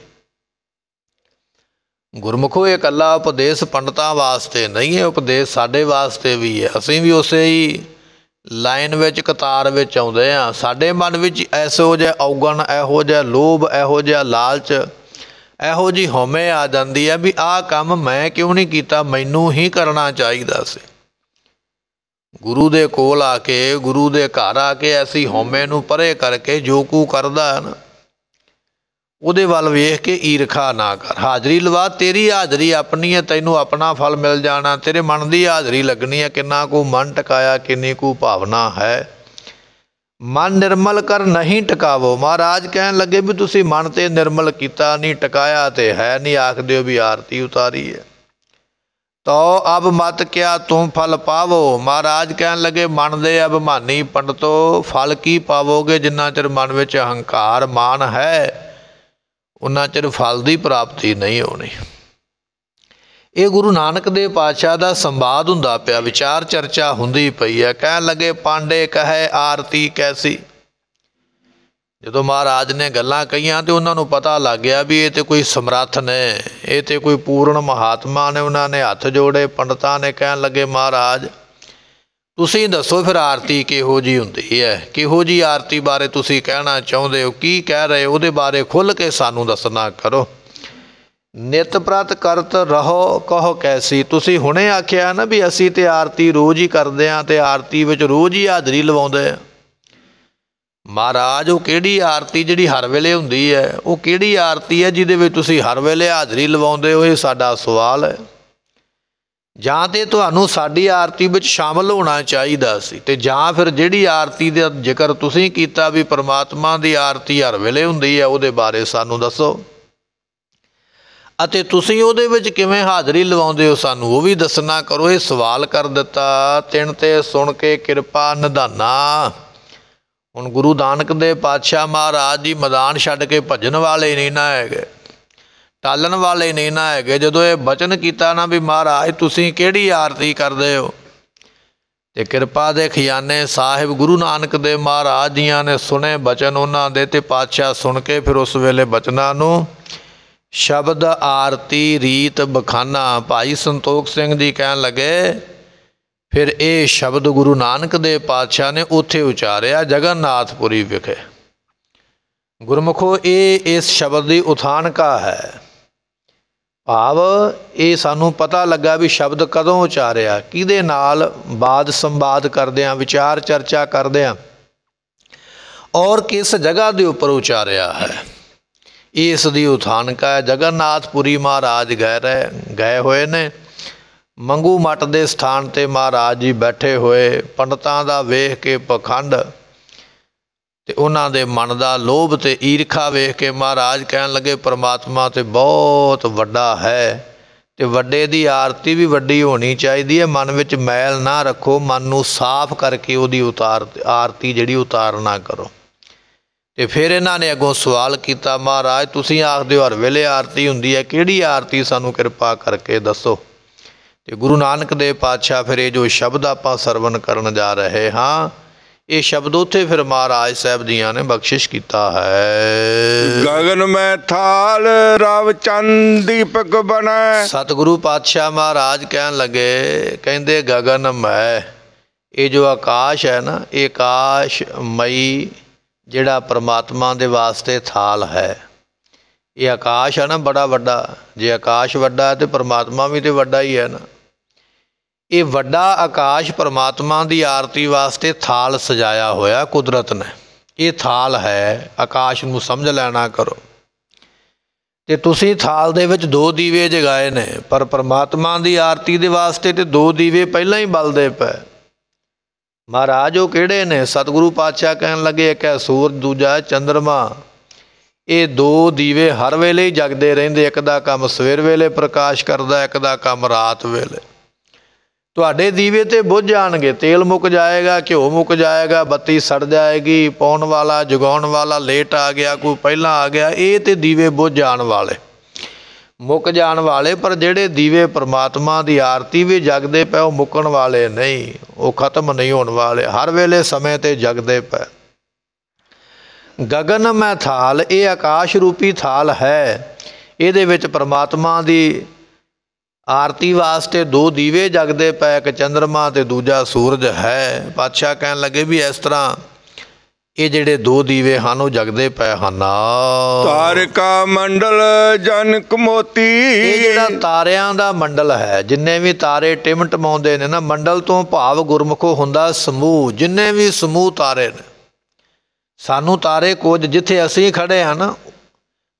ਗੁਰਮੁਖੋ ਇਹ ਕੱਲਾ ਉਪਦੇਸ਼ ਪੰਡਤਾਂ ਵਾਸਤੇ ਨਹੀਂ ਹੈ ਉਪਦੇਸ਼ ਸਾਡੇ ਵਾਸਤੇ ਵੀ ਹੈ ਅਸੀਂ ਵੀ ਉਸੇ ਹੀ ਲਾਈਨ ਵਿੱਚ ਕਤਾਰ ਵਿੱਚ ਆਉਂਦੇ ਆ ਸਾਡੇ ਮਨ ਵਿੱਚ ਐਸੋ ਜਿਹਾ ਔਗਣ ਇਹੋ ਜਿਹਾ ਲੋਭ ਇਹੋ ਜਿਹਾ ਲਾਲਚ ਇਹੋ ਜੀ ਹਉਮੈ ਆ ਜਾਂਦੀ ਹੈ ਵੀ ਆਹ ਕੰਮ ਮੈਂ ਕਿਉਂ ਨਹੀਂ ਕੀਤਾ ਮੈਨੂੰ ਹੀ ਕਰਨਾ ਚਾਹੀਦਾ ਸੀ ਗੁਰੂ ਦੇ ਕੋਲ ਆ ਕੇ ਗੁਰੂ ਦੇ ਘਰ ਆ ਕੇ ਐਸੀ ਹਉਮੈ ਨੂੰ ਪਰੇ ਕਰਕੇ ਜੋ ਕੁ ਕਰਦਾ ਨਾ ਉਹਦੇ ਵੱਲ ਵੇਖ ਕੇ ਈਰਖਾ ਨਾ ਕਰ ਹਾਜ਼ਰੀ ਲਵਾ ਤੇਰੀ ਹਾਜ਼ਰੀ ਆਪਣੀ ਹੈ ਤੈਨੂੰ ਆਪਣਾ ਫਲ ਮਿਲ ਜਾਣਾ ਤੇਰੇ ਮਨ ਦੀ ਹਾਜ਼ਰੀ ਲੱਗਣੀ ਹੈ ਕਿੰਨਾ ਕੋ ਮਨ ਟਿਕਾਇਆ ਕਿੰਨੀ ਕੋ ਭਾਵਨਾ ਹੈ ਮਨ ਨਿਰਮਲ ਕਰ ਨਹੀਂ ਟਿਕਾਵੋ ਮਹਾਰਾਜ ਕਹਿਣ ਲੱਗੇ ਵੀ ਤੁਸੀਂ ਮਨ ਤੇ ਨਿਰਮਲ ਕੀਤਾ ਨਹੀਂ ਟਿਕਾਇਆ ਤੇ ਹੈ ਨਹੀਂ ਆਖਦੇ ਹੋ ਵੀ ਆਰਤੀ ਉਤਾਰੀ ਹੈ ਤੋ ਅਬ ਮਤ ਕਿਆ ਤੂੰ ਫਲ ਪਾਵੋ ਮਹਾਰਾਜ ਕਹਿਣ ਲੱਗੇ ਮਨ ਦੇ ਅਭਮਾਨੀ ਪੰਡਤੋ ਫਲ ਕੀ ਪਾਵੋਗੇ ਜਿੰਨਾ ਚਿਰ ਮਨ ਵਿੱਚ ਹੰਕਾਰ ਮਾਨ ਹੈ ਉਹਨਾਂ ਚਿਰ ਫਲ ਦੀ ਪ੍ਰਾਪਤੀ ਨਹੀਂ ਹੋਣੀ ਇਹ ਗੁਰੂ ਨਾਨਕ ਦੇ ਪਾਤਸ਼ਾਹ ਦਾ ਸੰਵਾਦ ਹੁੰਦਾ ਪਿਆ ਵਿਚਾਰ ਚਰਚਾ ਹੁੰਦੀ ਪਈ ਹੈ ਕਹਿਣ ਲੱਗੇ ਪਾਂਡੇ ਕਹੇ ਆਰਤੀ ਕੈਸੀ ਜਦੋਂ ਮਹਾਰਾਜ ਨੇ ਗੱਲਾਂ ਕਹੀਆਂ ਤੇ ਉਹਨਾਂ ਨੂੰ ਪਤਾ ਲੱਗ ਗਿਆ ਵੀ ਇਹ ਤੇ ਕੋਈ ਸਮਰੱਥ ਨੇ ਇਹ ਤੇ ਕੋਈ ਪੂਰਨ ਮਹਾਤਮਾ ਨੇ ਉਹਨਾਂ ਨੇ ਹੱਥ ਜੋੜੇ ਪੰਡਤਾਂ ਨੇ ਕਹਿਣ ਲੱਗੇ ਮਹਾਰਾਜ ਤੁਸੀਂ ਦੱਸੋ ਫਿਰ ਆਰਤੀ ਕਿਹੋ ਜੀ ਹੁੰਦੀ ਹੈ ਕਿਹੋ ਜੀ ਆਰਤੀ ਬਾਰੇ ਤੁਸੀਂ ਕਹਿਣਾ ਚਾਹੁੰਦੇ ਹੋ ਕੀ ਕਹਿ ਰਹੇ ਉਹਦੇ ਬਾਰੇ ਖੁੱਲ ਕੇ ਸਾਨੂੰ ਦੱਸਣਾ ਕਰੋ ਨਿਤ ਪ੍ਰਤ ਕਰਤ ਰਹੋ ਕਹੋ ਕੈਸੀ ਤੁਸੀਂ ਹੁਣੇ ਆਖਿਆ ਨਾ ਵੀ ਅਸੀਂ ਤੇ ਆਰਤੀ ਰੋਜ਼ ਹੀ ਕਰਦੇ ਆਂ ਤੇ ਆਰਤੀ ਵਿੱਚ ਰੋਜ਼ ਹੀ ਹਾਜ਼ਰੀ ਲਵਾਉਂਦੇ ਆ ਮਹਾਰਾਜ ਉਹ ਕਿਹੜੀ ਆਰਤੀ ਜਿਹੜੀ ਹਰ ਵੇਲੇ ਹੁੰਦੀ ਹੈ ਉਹ ਕਿਹੜੀ ਆਰਤੀ ਹੈ ਜਿਹਦੇ ਵਿੱਚ ਤੁਸੀਂ ਹਰ ਵੇਲੇ ਹਾਜ਼ਰੀ ਲਵਾਉਂਦੇ ਹੋ ਇਹ ਸਾਡਾ ਸਵਾਲ ਹੈ ਜਾਂ ਤੇ ਤੁਹਾਨੂੰ ਸਾਡੀ ਆਰਤੀ ਵਿੱਚ ਸ਼ਾਮਲ ਹੋਣਾ ਚਾਹੀਦਾ ਸੀ ਤੇ ਜਾਂ ਫਿਰ ਜਿਹੜੀ ਆਰਤੀ ਦਾ ਜ਼ਿਕਰ ਤੁਸੀਂ ਕੀਤਾ ਵੀ ਪ੍ਰਮਾਤਮਾ ਦੀ ਆਰਤੀ ਹਰ ਵੇਲੇ ਹੁੰਦੀ ਹੈ ਉਹਦੇ ਬਾਰੇ ਸਾਨੂੰ ਦੱਸੋ ਅਤੇ ਤੁਸੀਂ ਉਹਦੇ ਵਿੱਚ ਕਿਵੇਂ ਹਾਜ਼ਰੀ ਲਵਾਉਂਦੇ ਹੋ ਸਾਨੂੰ ਉਹ ਵੀ ਦੱਸਣਾ ਕਰੋ ਇਹ ਸਵਾਲ ਕਰ ਦਿੱਤਾ ਤਿੰਨ ਤੇ ਸੁਣ ਕੇ ਕਿਰਪਾ ਨਿਧਾਨਾ ਹੁਣ ਗੁਰੂ ਦਾਨਕ ਦੇ ਪਾਤਸ਼ਾਹ ਮਹਾਰਾਜ ਜੀ ਮੈਦਾਨ ਛੱਡ ਕੇ ਭਜਨ ਵਾਲੇ ਨਹੀਂ ਨਾ ਹੈਗੇ ਟਾਲਣ ਵਾਲੇ ਨਹੀਂ ਨਾ ਹੈਗੇ ਜਦੋਂ ਇਹ ਬਚਨ ਕੀਤਾ ਨਾ ਵੀ ਮਹਾਰਾਜ ਤੁਸੀਂ ਕਿਹੜੀ ਆਰਤੀ ਕਰਦੇ ਹੋ ਤੇ ਕਿਰਪਾ ਦੇ ਖਿਆਨੇ ਸਾਹਿਬ ਗੁਰੂ ਨਾਨਕ ਦੇ ਮਹਾਰਾਜ ਜੀਆਂ ਨੇ ਸੁਣੇ ਬਚਨ ਉਹਨਾਂ ਦੇ ਤੇ ਪਾਤਸ਼ਾਹ ਸੁਣ ਕੇ ਫਿਰ ਉਸ ਵੇਲੇ ਬਚਨਾਂ ਨੂੰ ਸ਼ਬਦ ਆਰਤੀ ਰੀਤ ਬਖਾਨਾ ਭਾਈ ਸੰਤੋਖ ਸਿੰਘ ਜੀ ਕਹਿਣ ਲੱਗੇ ਫਿਰ ਇਹ ਸ਼ਬਦ ਗੁਰੂ ਨਾਨਕ ਦੇ ਪਾਤਸ਼ਾਹ ਨੇ ਉੱਥੇ ਉਚਾਰਿਆ ਜਗਨਨਾਥਪੁਰੀ ਵਿਖੇ ਗੁਰਮਖੋ ਇਹ ਇਸ ਸ਼ਬਦ ਦੀ ਉਥਾਨਕਾ ਹੈ ਭਾਵ ਇਹ ਸਾਨੂੰ ਪਤਾ ਲੱਗਾ ਵੀ ਸ਼ਬਦ ਕਦੋਂ ਉਚਾਰਿਆ ਕਿਹਦੇ ਨਾਲ ਬਾਦ ਸੰਵਾਦ ਕਰਦੇ ਆ ਵਿਚਾਰ ਚਰਚਾ ਕਰਦੇ ਆ ਔਰ ਕਿਸ ਜਗ੍ਹਾ ਦੇ ਉੱਪਰ ਉਚਾਰਿਆ ਹੈ ਇਸ ਦੀ ਜਗਨਨਾਥ ਪੁਰੀ ਮਹਾਰਾਜ ਗਏ ਰਹੇ ਗਏ ਹੋਏ ਨੇ ਮੰਗੂ ਮੱਟ ਦੇ ਸਥਾਨ ਤੇ ਮਹਾਰਾਜ ਜੀ ਬੈਠੇ ਹੋਏ ਪੰਡਤਾਂ ਦਾ ਵੇਖ ਕੇ ਪਖੰਡ ਤੇ ਉਹਨਾਂ ਦੇ ਮਨ ਦਾ ਲੋਭ ਤੇ ਈਰਖਾ ਵੇਖ ਕੇ ਮਹਾਰਾਜ ਕਹਿਣ ਲੱਗੇ ਪ੍ਰਮਾਤਮਾ ਤੇ ਬਹੁਤ ਵੱਡਾ ਹੈ ਤੇ ਵੱਡੇ ਦੀ ਆਰਤੀ ਵੀ ਵੱਡੀ ਹੋਣੀ ਚਾਹੀਦੀ ਹੈ ਮਨ ਵਿੱਚ ਮੈਲ ਨਾ ਰੱਖੋ ਮਨ ਨੂੰ ਸਾਫ਼ ਕਰਕੇ ਉਹਦੀ ਉਤਾਰ ਆਰਤੀ ਜਿਹੜੀ ਉਤਾਰਨਾ ਕਰੋ ਤੇ ਫਿਰ ਇਹਨਾਂ ਨੇ ਅੱਗੋਂ ਸਵਾਲ ਕੀਤਾ ਮਹਾਰਾਜ ਤੁਸੀਂ ਆਖਦੇ ਹੋ ਹਰ ਵੇਲੇ ਆਰਤੀ ਹੁੰਦੀ ਹੈ ਕਿਹੜੀ ਆਰਤੀ ਸਾਨੂੰ ਕਿਰਪਾ ਕਰਕੇ ਦੱਸੋ ਤੇ ਗੁਰੂ ਨਾਨਕ ਦੇਵ ਪਾਤਸ਼ਾਹ ਫਿਰ ਇਹ ਜੋ ਸ਼ਬਦ ਆਪਾਂ ਸਰਵਨ ਕਰਨ ਜਾ ਰਹੇ ਹਾਂ ਇਹ ਸ਼ਬਦ ਉਥੇ ਫਿਰ ਮਹਾਰਾਜ ਸਾਹਿਬ ਦੀਆਂ ਨੇ ਬਖਸ਼ਿਸ਼ ਕੀਤਾ ਹੈ ਗਗਨ ਮੈਂ ਥਾਲ ਰਵ ਚੰਦ ਦੀਪਕ ਬਣੈ ਸਤਿਗੁਰੂ ਪਾਤਸ਼ਾਹ ਮਹਾਰਾਜ ਕਹਿਣ ਲੱਗੇ ਕਹਿੰਦੇ ਗਗਨ ਮੈਂ ਇਹ ਜੋ ਆਕਾਸ਼ ਹੈ ਨਾ ਇਹ ਆਕਾਸ਼ ਮਈ ਜਿਹੜਾ ਪਰਮਾਤਮਾ ਦੇ ਵਾਸਤੇ ਥਾਲ ਹੈ ਇਹ ਆਕਾਸ਼ ਹੈ ਨਾ ਬੜਾ ਵੱਡਾ ਜੇ ਆਕਾਸ਼ ਵੱਡਾ ਹੈ ਤੇ ਪਰਮਾਤਮਾ ਵੀ ਤੇ ਵੱਡਾ ਹੀ ਹੈ ਨਾ ਇਹ ਵੱਡਾ ਆਕਾਸ਼ ਪਰਮਾਤਮਾ ਦੀ ਆਰਤੀ ਵਾਸਤੇ ਥਾਲ ਸਜਾਇਆ ਹੋਇਆ ਕੁਦਰਤ ਨੇ ਇਹ ਥਾਲ ਹੈ ਆਕਾਸ਼ ਨੂੰ ਸਮਝ ਲੈਣਾ ਕਰੋ ਤੇ ਤੁਸੀਂ ਥਾਲ ਦੇ ਵਿੱਚ ਦੋ ਦੀਵੇ ਜਗਾਏ ਨੇ ਪਰ ਪਰਮਾਤਮਾ ਦੀ ਆਰਤੀ ਦੇ ਵਾਸਤੇ ਤੇ ਦੋ ਦੀਵੇ ਪਹਿਲਾਂ ਹੀ ਬਲਦੇ ਪਏ ਮਹਾਰਾਜ ਉਹ ਕਿਹੜੇ ਨੇ ਸਤਿਗੁਰੂ ਪਾਤਸ਼ਾਹ ਕਹਿਣ ਲੱਗੇ ਇੱਕ ਹੈ ਸੂਰਜ ਦੂਜਾ ਹੈ ਚੰਦਰਮਾ ਇਹ ਦੋ ਦੀਵੇ ਹਰ ਵੇਲੇ ਹੀ ਜਗਦੇ ਰਹਿੰਦੇ ਇੱਕ ਦਾ ਕੰਮ ਸਵੇਰ ਵੇਲੇ ਪ੍ਰਕਾਸ਼ ਕਰਦਾ ਇੱਕ ਦਾ ਕੰਮ ਰਾਤ ਵੇਲੇ ਤੁਹਾਡੇ ਦੀਵੇ ਤੇ ਬੁੱਝ ਜਾਣਗੇ ਤੇਲ ਮੁੱਕ ਜਾਏਗਾ ਘਿਓ ਮੁੱਕ ਜਾਏਗਾ ਬੱਤੀ ਸੜ ਜਾਏਗੀ ਪਾਉਣ ਵਾਲਾ ਜਗਾਉਣ ਵਾਲਾ ਲੇਟ ਆ ਗਿਆ ਕੋਈ ਪਹਿਲਾਂ ਆ ਗਿਆ ਇਹ ਤੇ ਦੀਵੇ ਬੁੱਝ ਜਾਣ ਵਾਲੇ ਮੁੱਕ ਜਾਣ ਵਾਲੇ ਪਰ ਜਿਹੜੇ ਦੀਵੇ ਪ੍ਰਮਾਤਮਾ ਦੀ ਆਰਤੀ ਵੀ ਜਗਦੇ ਪਏ ਉਹ ਮੁੱਕਣ ਵਾਲੇ ਨਹੀਂ ਉਹ ਖਤਮ ਨਹੀਂ ਹੋਣ ਵਾਲੇ ਹਰ ਵੇਲੇ ਸਮੇਂ ਤੇ ਜਗਦੇ ਪਏ ਗगन ਮੈਂ ਥਾਲ ਇਹ ਆਕਾਸ਼ ਰੂਪੀ ਥਾਲ ਹੈ ਇਹਦੇ ਵਿੱਚ ਪ੍ਰਮਾਤਮਾ ਦੀ ਆਰਤੀ ਵਾਸਤੇ ਦੋ ਦੀਵੇ ਜਗਦੇ ਪਏ ਇੱਕ ਚੰ드ਰਮਾ ਤੇ ਦੂਜਾ ਸੂਰਜ ਹੈ ਪਾਤਸ਼ਾਹ ਕਹਿਣ ਲੱਗੇ ਵੀ ਇਸ ਤਰ੍ਹਾਂ ਇਹ ਜਿਹੜੇ ਦੋ ਦੀਵੇ ਹਨ ਉਹ ਜਗਦੇ ਪਏ ਹਨ ਤਾਰਕਾ ਮੰਡਲ ਜਨਕ ਮੋਤੀ ਇਹ ਜਿਹੜਾ ਤਾਰਿਆਂ ਦਾ ਮੰਡਲ ਹੈ ਜਿੰਨੇ ਵੀ ਤਾਰੇ ਟਿਮਟਮਾਉਂਦੇ ਨੇ ਨਾ ਮੰਡਲ ਤੋਂ ਭਾਵ ਗੁਰਮਖੋ ਹੁੰਦਾ ਸਮੂਹ ਜਿੰਨੇ ਵੀ ਸਮੂਹ ਤਾਰੇ ਨੇ ਸਾਨੂੰ ਤਾਰੇ ਕੁਝ ਜਿੱਥੇ ਅਸੀਂ ਖੜੇ ਨਾ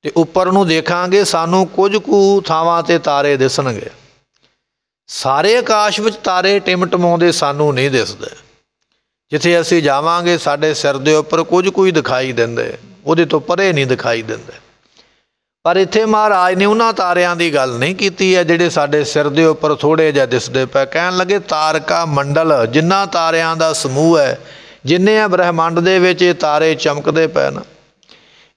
ਤੇ ਉੱਪਰ ਨੂੰ ਦੇਖਾਂਗੇ ਸਾਨੂੰ ਕੁਝ ਕੁ ਥਾਵਾਂ ਤੇ ਤਾਰੇ ਦਿਸਣਗੇ ਸਾਰੇ ਆਕਾਸ਼ ਵਿੱਚ ਤਾਰੇ ਟਿਮਟਮਾਉਂਦੇ ਸਾਨੂੰ ਨਹੀਂ ਦਿਸਦੇ ਜਿੱਥੇ ਅਸੀਂ ਜਾਵਾਂਗੇ ਸਾਡੇ ਸਿਰ ਦੇ ਉੱਪਰ ਕੁਝ ਕੁਝ ਦਿਖਾਈ ਦਿੰਦੇ ਉਹਦੇ ਤੋਂ ਪਰੇ ਨਹੀਂ ਦਿਖਾਈ ਦਿੰਦੇ ਪਰ ਇੱਥੇ ਮਹਾਰਾਜ ਨੇ ਉਹਨਾਂ ਤਾਰਿਆਂ ਦੀ ਗੱਲ ਨਹੀਂ ਕੀਤੀ ਹੈ ਜਿਹੜੇ ਸਾਡੇ ਸਿਰ ਦੇ ਉੱਪਰ ਥੋੜੇ ਜਿਹਾ ਦਿਸਦੇ ਪਏ ਕਹਿਣ ਲੱਗੇ ਤਾਰਕਾ ਮੰਡਲ ਜਿੰਨਾ ਤਾਰਿਆਂ ਦਾ ਸਮੂਹ ਹੈ ਜਿੰਨੇ ਆ ਬ੍ਰਹਿਮੰਡ ਦੇ ਵਿੱਚ ਇਹ ਤਾਰੇ ਚਮਕਦੇ ਪਏ ਨਾ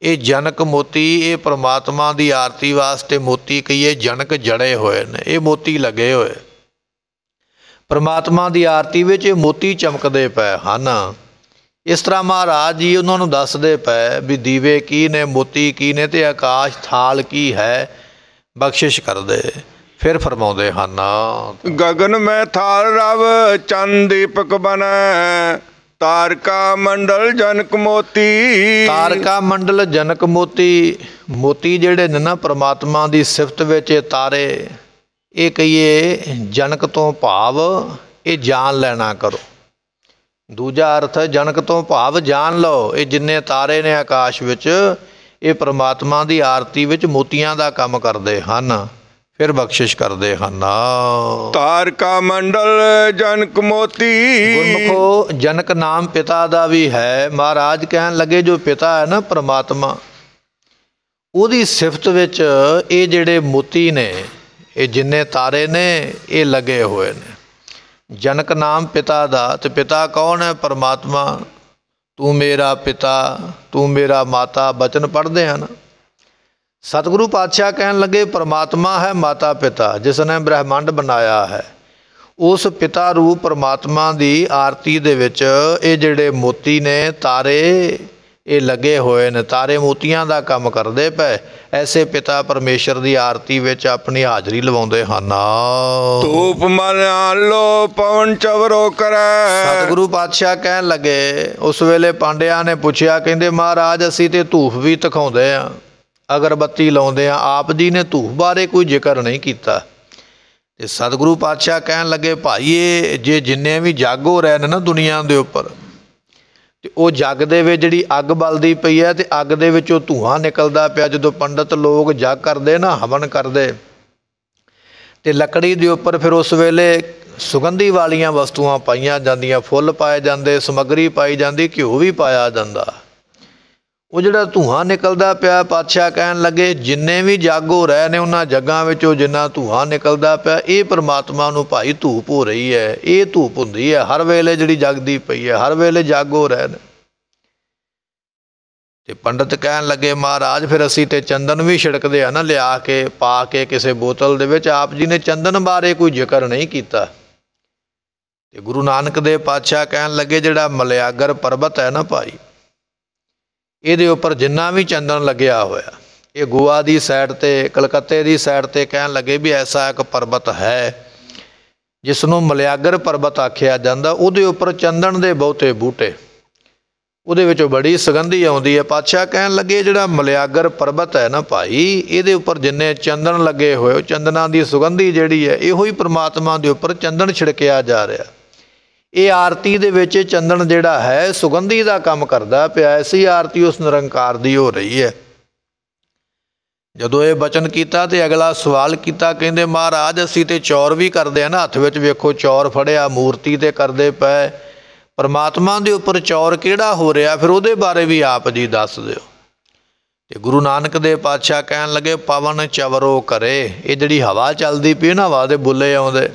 ਇਹ ਜਨਕ ਮੋਤੀ ਇਹ ਪ੍ਰਮਾਤਮਾ ਦੀ ਆਰਤੀ ਵਾਸਤੇ ਮੋਤੀ ਕਹੀਏ ਜਨਕ ਜੜੇ ਹੋਏ ਨੇ ਇਹ ਮੋਤੀ ਲੱਗੇ ਹੋਏ ਪਰਮਾਤਮਾ ਦੀ ਆਰਤੀ ਵਿੱਚ ਇਹ ਮੋਤੀ ਚਮਕਦੇ ਪਏ ਹਨ ਇਸ ਤਰ੍ਹਾਂ ਮਹਾਰਾਜ ਜੀ ਉਹਨਾਂ ਨੂੰ ਦੱਸਦੇ ਪਏ ਵੀ ਦੀਵੇ ਕੀ ਨੇ ਮੋਤੀ ਕੀ ਨੇ ਤੇ ਆਕਾਸ਼ ਥਾਲ ਕੀ ਹੈ ਬਖਸ਼ਿਸ਼ ਕਰਦੇ ਫਿਰ ਫਰਮਾਉਂਦੇ ਹਨ ਗगन ਮੈਂ ਥਾਲ ਰਵ ਚੰਦ ਦੀਪਕ ਬਣੈ ਤਾਰਕਾ ਮੰਡਲ ਜਨਕ ਮੋਤੀ ਤਾਰਕਾ ਮੰਡਲ ਜਨਕ ਮੋਤੀ ਮੋਤੀ ਜਿਹੜੇ ਨੇ ਨਾ ਪ੍ਰਮਾਤਮਾ ਦੀ ਸਿਫਤ ਵਿੱਚ ਇਹ ਤਾਰੇ ਇਹ ਕਹੀਏ ਜਨਕ ਤੋਂ ਭਾਵ ਇਹ ਜਾਣ ਲੈਣਾ ਕਰੋ ਦੂਜਾ ਅਰਥ ਜਨਕ ਤੋਂ ਭਾਵ ਜਾਣ ਲਓ ਇਹ ਜਿੰਨੇ ਤਾਰੇ ਨੇ ਆਕਾਸ਼ ਵਿੱਚ ਇਹ ਪ੍ਰਮਾਤਮਾ ਦੀ ਆਰਤੀ ਵਿੱਚ ਮੋਤੀਆਂ ਦਾ ਕੰਮ ਕਰਦੇ ਹਨ ਫਿਰ ਬਖਸ਼ਿਸ਼ ਕਰਦੇ ਹਨ ਤਾਰਕਾ ਮੰਡਲ ਜਨਕ ਮੋਤੀ ਗੁਰਮਖੋ ਜਨਕ ਨਾਮ ਪਿਤਾ ਦਾ ਵੀ ਹੈ ਮਹਾਰਾਜ ਕਹਿਣ ਲੱਗੇ ਜੋ ਪਿਤਾ ਹੈ ਨਾ ਪ੍ਰਮਾਤਮਾ ਉਹਦੀ ਸਿਫਤ ਵਿੱਚ ਇਹ ਜਿਹੜੇ ਮੋਤੀ ਨੇ ਇਹ ਜਿੰਨੇ ਤਾਰੇ ਨੇ ਇਹ ਲਗੇ ਹੋਏ ਨੇ ਜਨਕ ਨਾਮ ਪਿਤਾ ਦਾ ਤੇ ਪਿਤਾ ਕੌਣ ਹੈ ਪਰਮਾਤਮਾ ਤੂੰ ਮੇਰਾ ਪਿਤਾ ਤੂੰ ਮੇਰਾ ਮਾਤਾ ਬਚਨ ਪੜਦੇ ਹਨ ਸਤਿਗੁਰੂ ਪਾਤਸ਼ਾਹ ਕਹਿਣ ਲੱਗੇ ਪਰਮਾਤਮਾ ਹੈ ਮਾਤਾ ਪਿਤਾ ਜਿਸ ਨੇ ਬ੍ਰਹਿਮੰਡ ਬਣਾਇਆ ਹੈ ਉਸ ਪਿਤਾ ਰੂਪ ਪਰਮਾਤਮਾ ਦੀ ਆਰਤੀ ਦੇ ਵਿੱਚ ਇਹ ਜਿਹੜੇ ਮੋਤੀ ਨੇ ਤਾਰੇ ਇਹ ਲੱਗੇ ਹੋਏ ਨੇ ਤਾਰੇ ਮੋਤੀਆਂ ਦਾ ਕੰਮ ਕਰਦੇ ਪਏ ਐਸੇ ਪਿਤਾ ਪਰਮੇਸ਼ਰ ਦੀ ਆਰਤੀ ਵਿੱਚ ਆਪਣੀ ਹਾਜ਼ਰੀ ਲਵਾਉਂਦੇ ਹਨ ਧੂਪ ਮਨ ਆਲੋ ਪਵਨ ਚਵਰੋ ਕਰੈ ਸਤਿਗੁਰੂ ਪਾਤਸ਼ਾਹ ਕਹਿਣ ਲੱਗੇ ਉਸ ਵੇਲੇ ਪਾਂਡਿਆਂ ਨੇ ਪੁੱਛਿਆ ਕਹਿੰਦੇ ਮਹਾਰਾਜ ਅਸੀਂ ਤੇ ਧੂਫ ਵੀ ਤਖਾਉਂਦੇ ਆ ਅਗਰਬੱਤੀ ਲਾਉਂਦੇ ਆ ਆਪ ਜੀ ਨੇ ਧੂਫ ਬਾਰੇ ਕੋਈ ਜ਼ਿਕਰ ਨਹੀਂ ਕੀਤਾ ਤੇ ਸਤਿਗੁਰੂ ਪਾਤਸ਼ਾਹ ਕਹਿਣ ਲੱਗੇ ਭਾਈਏ ਜੇ ਜਿੰਨੇ ਵੀ ਜਾਗੋ ਰਹਿਣ ਨਾ ਦੁਨੀਆ ਦੇ ਉੱਪਰ ਤੇ ਉਹ ਜੱਗ ਦੇ ਵਿੱਚ ਜਿਹੜੀ ਅੱਗ ਬਲਦੀ ਪਈ ਹੈ ਤੇ ਅੱਗ ਦੇ ਵਿੱਚੋਂ ਧੂਆਂ ਨਿਕਲਦਾ ਪਿਆ ਜਦੋਂ ਪੰਡਤ ਲੋਕ ਜਾ ਕਰਦੇ ਨਾ ਹਵਨ ਕਰਦੇ ਤੇ ਲੱਕੜੀ ਦੇ ਉੱਪਰ ਫਿਰ ਉਸ ਵੇਲੇ ਸੁਗੰਧੀ ਵਾਲੀਆਂ ਵਸਤੂਆਂ ਪਾਈਆਂ ਜਾਂਦੀਆਂ ਫੁੱਲ ਪਾਏ ਜਾਂਦੇ ਸਮਗਰੀ ਪਾਈ ਜਾਂਦੀ ਘਿਓ ਵੀ ਪਾਇਆ ਜਾਂਦਾ ਉਹ ਜਿਹੜਾ ਧੂਆਂ ਨਿਕਲਦਾ ਪਿਆ ਪਾਤਸ਼ਾਹ ਕਹਿਣ ਲੱਗੇ ਜਿੰਨੇ ਵੀ ਜਾਗੋ ਰਹੇ ਨੇ ਉਹਨਾਂ ਜੱਗਾਂ ਵਿੱਚੋਂ ਜਿੰਨਾ ਧੂਆਂ ਨਿਕਲਦਾ ਪਿਆ ਇਹ ਪ੍ਰਮਾਤਮਾ ਨੂੰ ਭਾਈ ਧੂਪ ਹੋ ਰਹੀ ਹੈ ਇਹ ਧੂਪ ਹੁੰਦੀ ਹੈ ਹਰ ਵੇਲੇ ਜਿਹੜੀ ਜਗਦੀ ਪਈ ਹੈ ਹਰ ਵੇਲੇ ਜਾਗੋ ਰਹੇ ਨੇ ਤੇ ਪੰਡਤ ਕਹਿਣ ਲੱਗੇ ਮਹਾਰਾਜ ਫਿਰ ਅਸੀਂ ਤੇ ਚੰਦਨ ਵੀ ਛਿੜਕਦੇ ਆ ਨਾ ਲਿਆ ਕੇ ਪਾ ਕੇ ਕਿਸੇ ਬੋਤਲ ਦੇ ਵਿੱਚ ਆਪ ਜੀ ਨੇ ਚੰਦਨ ਬਾਰੇ ਕੋਈ ਜ਼ਿਕਰ ਨਹੀਂ ਕੀਤਾ ਤੇ ਗੁਰੂ ਨਾਨਕ ਦੇ ਪਾਤਸ਼ਾਹ ਕਹਿਣ ਲੱਗੇ ਜਿਹੜਾ ਮਲਿਆਗਰ ਪਰਬਤ ਹੈ ਨਾ ਭਾਈ ਇਹਦੇ ਉੱਪਰ ਜਿੰਨਾ ਵੀ ਚੰਦਨ ਲੱਗਿਆ ਹੋਇਆ ਇਹ ਗੋਆ ਦੀ ਸਾਈਡ ਤੇ ਕਲਕੱਤੇ ਦੀ ਸਾਈਡ ਤੇ ਕਹਿਣ ਲੱਗੇ ਵੀ ਐਸਾ ਇੱਕ ਪਰਬਤ ਹੈ ਜਿਸ ਨੂੰ ਮਲਿਆਗਰ ਪਰਬਤ ਆਖਿਆ ਜਾਂਦਾ ਉਹਦੇ ਉੱਪਰ ਚੰਦਨ ਦੇ ਬਹੁਤੇ ਬੂਟੇ ਉਹਦੇ ਵਿੱਚੋਂ ਬੜੀ ਸੁਗੰਧੀ ਆਉਂਦੀ ਹੈ ਪਾਤਸ਼ਾਹ ਕਹਿਣ ਲੱਗੇ ਜਿਹੜਾ ਮਲਿਆਗਰ ਪਰਬਤ ਹੈ ਨਾ ਭਾਈ ਇਹਦੇ ਉੱਪਰ ਜਿੰਨੇ ਚੰਦਨ ਲੱਗੇ ਹੋਏ ਉਹ ਚੰਦਨਾਂ ਦੀ ਸੁਗੰਧੀ ਜਿਹੜੀ ਹੈ ਇਹੋ ਹੀ ਪ੍ਰਮਾਤਮਾ ਦੇ ਉੱਪਰ ਚੰਦਨ ਛਿੜਕਿਆ ਜਾ ਰਿਹਾ ਇਹ ਆਰਤੀ ਦੇ ਵਿੱਚ ਚੰਦਨ ਜਿਹੜਾ ਹੈ ਸੁਗੰਧੀ ਦਾ ਕੰਮ ਕਰਦਾ ਪਿਆ ਐਸੀ ਆਰਤੀ ਉਸ ਨਿਰੰਕਾਰ ਦੀ ਹੋ ਰਹੀ ਹੈ ਜਦੋਂ ਇਹ ਬਚਨ ਕੀਤਾ ਤੇ ਅਗਲਾ ਸਵਾਲ ਕੀਤਾ ਕਹਿੰਦੇ ਮਹਾਰਾਜ ਅਸੀਂ ਤੇ ਚੌਰ ਵੀ ਕਰਦੇ ਆ ਨਾ ਹੱਥ ਵਿੱਚ ਵੇਖੋ ਚੌਰ ਫੜਿਆ ਮੂਰਤੀ ਤੇ ਕਰਦੇ ਪਏ ਪਰਮਾਤਮਾ ਦੇ ਉੱਪਰ ਚੌਰ ਕਿਹੜਾ ਹੋ ਰਿਹਾ ਫਿਰ ਉਹਦੇ ਬਾਰੇ ਵੀ ਆਪ ਜੀ ਦੱਸ ਦਿਓ ਤੇ ਗੁਰੂ ਨਾਨਕ ਦੇ ਪਾਤਸ਼ਾਹ ਕਹਿਣ ਲੱਗੇ ਪਵਨ ਚਵਰੋ ਕਰੇ ਇਹ ਜਿਹੜੀ ਹਵਾ ਚੱਲਦੀ ਪਈ ਨਾ ਹਵਾ ਦੇ ਬੁੱਲੇ ਆਉਂਦੇ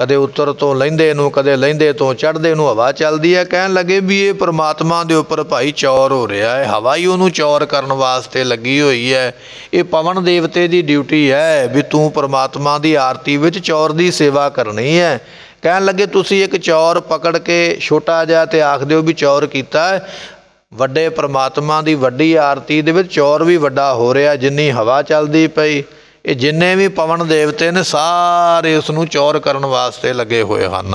ਕਦੇ ਉੱਤਰ ਤੋਂ ਲੈਂਦੇ ਨੂੰ ਕਦੇ ਲੈਂਦੇ ਤੋਂ ਚੜ੍ਹਦੇ ਨੂੰ ਹਵਾ ਚੱਲਦੀ ਹੈ ਕਹਿਣ ਲੱਗੇ ਵੀ ਇਹ ਪ੍ਰਮਾਤਮਾ ਦੇ ਉੱਪਰ ਭਾਈ ਚੌਰ ਹੋ ਰਿਹਾ ਹੈ ਹਵਾ ਹੀ ਉਹਨੂੰ ਚੌਰ ਕਰਨ ਵਾਸਤੇ ਲੱਗੀ ਹੋਈ ਹੈ ਇਹ ਪਵਨ ਦੇਵਤੇ ਦੀ ਡਿਊਟੀ ਹੈ ਵੀ ਤੂੰ ਪ੍ਰਮਾਤਮਾ ਦੀ ਆਰਤੀ ਵਿੱਚ ਚੌਰ ਦੀ ਸੇਵਾ ਕਰਨੀ ਹੈ ਕਹਿਣ ਲੱਗੇ ਤੁਸੀਂ ਇੱਕ ਚੌਰ ਪਕੜ ਕੇ ਛੋਟਾ ਜਿਹਾ ਤੇ ਆਖਦੇ ਹੋ ਵੀ ਚੌਰ ਕੀਤਾ ਵੱਡੇ ਪ੍ਰਮਾਤਮਾ ਦੀ ਵੱਡੀ ਆਰਤੀ ਦੇ ਵਿੱਚ ਚੌਰ ਵੀ ਵੱਡਾ ਹੋ ਰਿਹਾ ਜਿੰਨੀ ਹਵਾ ਚੱਲਦੀ ਪਈ ਇਹ ਜਿੰਨੇ ਵੀ ਪਵਨ ਦੇਵਤੇ ਨੇ ਸਾਰੇ ਉਸ ਨੂੰ ਚੋਰ ਕਰਨ ਵਾਸਤੇ ਲੱਗੇ ਹੋਏ ਹਨ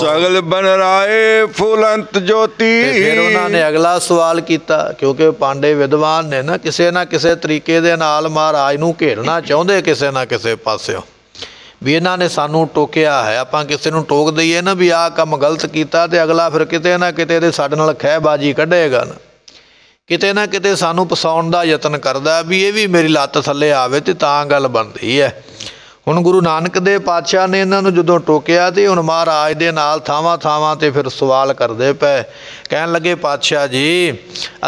ਸਗਲ ਬਨ ਰਾਏ ਫੁਲੰਤ ਜੋਤੀ ਫਿਰ ਉਹਨਾਂ ਨੇ ਅਗਲਾ ਸਵਾਲ ਕੀਤਾ ਕਿਉਂਕਿ ਪਾਂਡੇ ਵਿਦਵਾਨ ਨੇ ਨਾ ਕਿਸੇ ਨਾ ਕਿਸੇ ਤਰੀਕੇ ਦੇ ਨਾਲ ਮਹਾਰਾਜ ਨੂੰ ਘੇਰਨਾ ਚਾਹੁੰਦੇ ਕਿਸੇ ਨਾ ਕਿਸੇ ਪਾਸਿਓਂ ਵੀ ਇਹਨਾਂ ਨੇ ਸਾਨੂੰ ਟੋਕਿਆ ਹੈ ਆਪਾਂ ਕਿਸੇ ਨੂੰ ਟੋਕ ਦਈਏ ਨਾ ਵੀ ਆਹ ਕੰਮ ਗਲਤ ਕੀਤਾ ਤੇ ਅਗਲਾ ਫਿਰ ਕਿਤੇ ਨਾ ਕਿਤੇ ਦੇ ਸਾਡੇ ਨਾਲ ਖਹਿਬਾਜੀ ਕੱਢੇਗਾ ਨਾ ਕਿਤੇ ਨਾ ਕਿਤੇ ਸਾਨੂੰ ਪਸਾਉਣ ਦਾ ਯਤਨ ਕਰਦਾ ਵੀ ਇਹ ਵੀ ਮੇਰੀ ਲੱਤ ਥੱਲੇ ਆਵੇ ਤੇ ਤਾਂ ਗੱਲ ਬਣਦੀ ਹੈ ਹੁਣ ਗੁਰੂ ਨਾਨਕ ਦੇ ਪਾਤਸ਼ਾਹ ਨੇ ਇਹਨਾਂ ਨੂੰ ਜਦੋਂ ਟੋਕਿਆ ਤੇ ਹੁਣ ਮਹਾਰਾਜ ਦੇ ਨਾਲ ਥਾਵਾਂ ਥਾਵਾਂ ਤੇ ਫਿਰ ਸਵਾਲ ਕਰਦੇ ਪਏ ਕਹਿਣ ਲੱਗੇ ਪਾਤਸ਼ਾਹ ਜੀ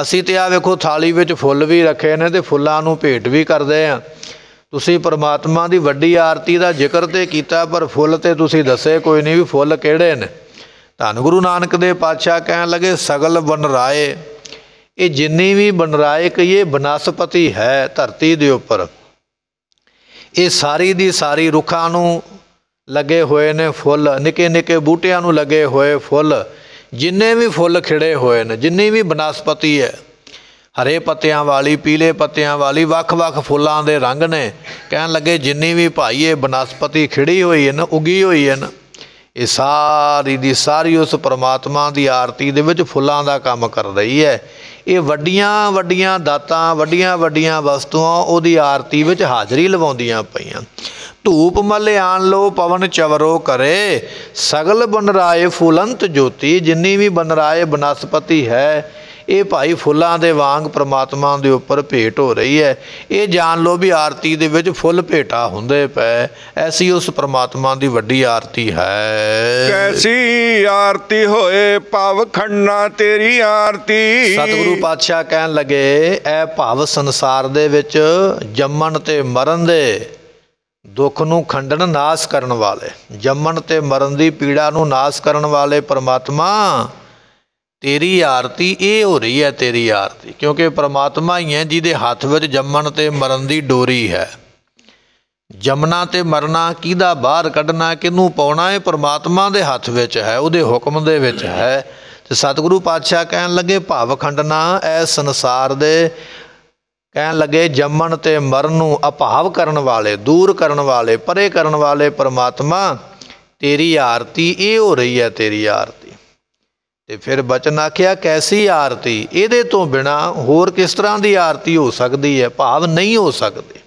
ਅਸੀਂ ਤੇ ਆ ਵੇਖੋ ਥਾਲੀ ਵਿੱਚ ਫੁੱਲ ਵੀ ਰੱਖੇ ਨੇ ਤੇ ਫੁੱਲਾਂ ਨੂੰ ਭੇਟ ਵੀ ਕਰਦੇ ਆ ਤੁਸੀਂ ਪਰਮਾਤਮਾ ਦੀ ਵੱਡੀ ਆਰਤੀ ਦਾ ਜ਼ਿਕਰ ਤੇ ਕੀਤਾ ਪਰ ਫੁੱਲ ਤੇ ਤੁਸੀਂ ਦੱਸੇ ਕੋਈ ਨਹੀਂ ਵੀ ਫੁੱਲ ਕਿਹੜੇ ਨੇ ਧੰਨ ਗੁਰੂ ਨਾਨਕ ਦੇ ਪਾਤਸ਼ਾਹ ਕਹਿਣ ਲੱਗੇ ਸਗਲ ਬਨ ਰਾਏ ਇਹ ਜਿੰਨੀ ਵੀ ਬਨਰਾਏ ਕਹੀਏ ਬਨਸਪਤੀ ਹੈ ਧਰਤੀ ਦੇ ਉੱਪਰ ਇਹ ਸਾਰੀ ਦੀ ਸਾਰੀ ਰੁੱਖਾਂ ਨੂੰ ਲੱਗੇ ਹੋਏ ਨੇ ਫੁੱਲ ਨਿੱਕੇ ਨਿੱਕੇ ਬੂਟਿਆਂ ਨੂੰ ਲੱਗੇ ਹੋਏ ਫੁੱਲ ਜਿੰਨੇ ਵੀ ਫੁੱਲ ਖਿੜੇ ਹੋਏ ਨੇ ਜਿੰਨੀ ਵੀ ਬਨਸਪਤੀ ਹੈ ਹਰੇ ਪੱਤਿਆਂ ਵਾਲੀ ਪੀਲੇ ਪੱਤਿਆਂ ਵਾਲੀ ਵੱਖ-ਵੱਖ ਫੁੱਲਾਂ ਦੇ ਰੰਗ ਨੇ ਕਹਿਣ ਲੱਗੇ ਜਿੰਨੀ ਵੀ ਭਾਈ ਇਹ ਬਨਸਪਤੀ ਖਿੜੀ ਹੋਈ ਹੈ ਨਾ ਉਗੀ ਹੋਈ ਹੈ ਨਾ ਇਹ ਸਾਰੀ ਦੀ ਸਾਰੀ ਉਸ ਪਰਮਾਤਮਾ ਦੀ ਆਰਤੀ ਦੇ ਵਿੱਚ ਫੁੱਲਾਂ ਦਾ ਕੰਮ ਕਰ ਰਹੀ ਹੈ ਇਹ ਵੱਡੀਆਂ ਵੱਡੀਆਂ ਦਾਤਾਂ ਵੱਡੀਆਂ ਵੱਡੀਆਂ ਵਸਤੂਆਂ ਉਹਦੀ ਆਰਤੀ ਵਿੱਚ ਹਾਜ਼ਰੀ ਲਵਾਉਂਦੀਆਂ ਪਈਆਂ ਧੂਪ ਮੱਲੇ ਆਣ ਲੋ ਪਵਨ ਚਵਰੋ ਕਰੇ ਸਗਲ ਬਨਰਾਏ ਫੁਲੰਤ ਜੋਤੀ ਜਿੰਨੀ ਵੀ ਬਨਰਾਏ ਬਨਸਪਤੀ ਹੈ ਇਹ ਭਾਈ ਫੁੱਲਾਂ ਦੇ ਵਾਂਗ ਪ੍ਰਮਾਤਮਾ ਦੇ ਉੱਪਰ ਭੇਟ ਹੋ ਰਹੀ ਹੈ ਇਹ ਜਾਣ ਲੋ ਵੀ ਆਰਤੀ ਦੇ ਵਿੱਚ ਫੁੱਲ ਭੇਟਾ ਹੁੰਦੇ ਪਏ ਐਸੀ ਉਸ ਪ੍ਰਮਾਤਮਾ ਦੀ ਵੱਡੀ ਆਰਤੀ ਹੈ ਕੈਸੀ ਆਰਤੀ ਹੋਏ ਭਵ ਖੰਨਾ ਤੇਰੀ ਆਰਤੀ ਸਤਿਗੁਰੂ ਪਾਤਸ਼ਾਹ ਕਹਿਣ ਲਗੇ ਐ ਭਵ ਸੰਸਾਰ ਦੇ ਵਿੱਚ ਜੰਮਣ ਤੇ ਮਰਨ ਦੇ ਦੁੱਖ ਨੂੰ ਖੰਡਨ ਨਾਸ ਕਰਨ ਵਾਲੇ ਜੰਮਣ ਤੇ ਮਰਨ ਦੀ ਪੀੜਾ ਨੂੰ ਨਾਸ ਕਰਨ ਵਾਲੇ ਪ੍ਰਮਾਤਮਾ ਤੇਰੀ ਆਰਤੀ ਇਹ ਹੋ ਰਹੀ ਹੈ ਤੇਰੀ ਆਰਤੀ ਕਿਉਂਕਿ ਪ੍ਰਮਾਤਮਾ ਹੀ ਹੈ ਜਿਹਦੇ ਹੱਥ ਵਿੱਚ ਜੰਮਣ ਤੇ ਮਰਨ ਦੀ ਡੋਰੀ ਹੈ ਜੰਮਣਾ ਤੇ ਮਰਨਾ ਕਿਹਦਾ ਬਾਹਰ ਕੱਢਣਾ ਕਿਨੂੰ ਪਾਉਣਾ ਹੈ ਪ੍ਰਮਾਤਮਾ ਦੇ ਹੱਥ ਵਿੱਚ ਹੈ ਉਹਦੇ ਹੁਕਮ ਦੇ ਵਿੱਚ ਹੈ ਤੇ ਸਤਿਗੁਰੂ ਪਾਤਸ਼ਾਹ ਕਹਿਣ ਲੱਗੇ ਭਾਵ ਖੰਡਨਾ ਐ ਸੰਸਾਰ ਦੇ ਕਹਿਣ ਲੱਗੇ ਜੰਮਣ ਤੇ ਮਰਨ ਨੂੰ ਅਭਾਵ ਕਰਨ ਵਾਲੇ ਦੂਰ ਕਰਨ ਵਾਲੇ ਪਰੇ ਕਰਨ ਵਾਲੇ ਪ੍ਰਮਾਤਮਾ ਤੇਰੀ ਆਰਤੀ ਇਹ ਹੋ ਰਹੀ ਹੈ ਤੇਰੀ ਆਰਤੀ ਤੇ ਫਿਰ ਬਚਨ ਆਖਿਆ ਕੈਸੀ ਆਰਤੀ ਇਹਦੇ ਤੋਂ ਬਿਨਾ ਹੋਰ ਕਿਸ ਤਰ੍ਹਾਂ ਦੀ ਆਰਤੀ ਹੋ ਸਕਦੀ ਹੈ ਭਾਵ ਨਹੀਂ ਹੋ ਸਕਦੇ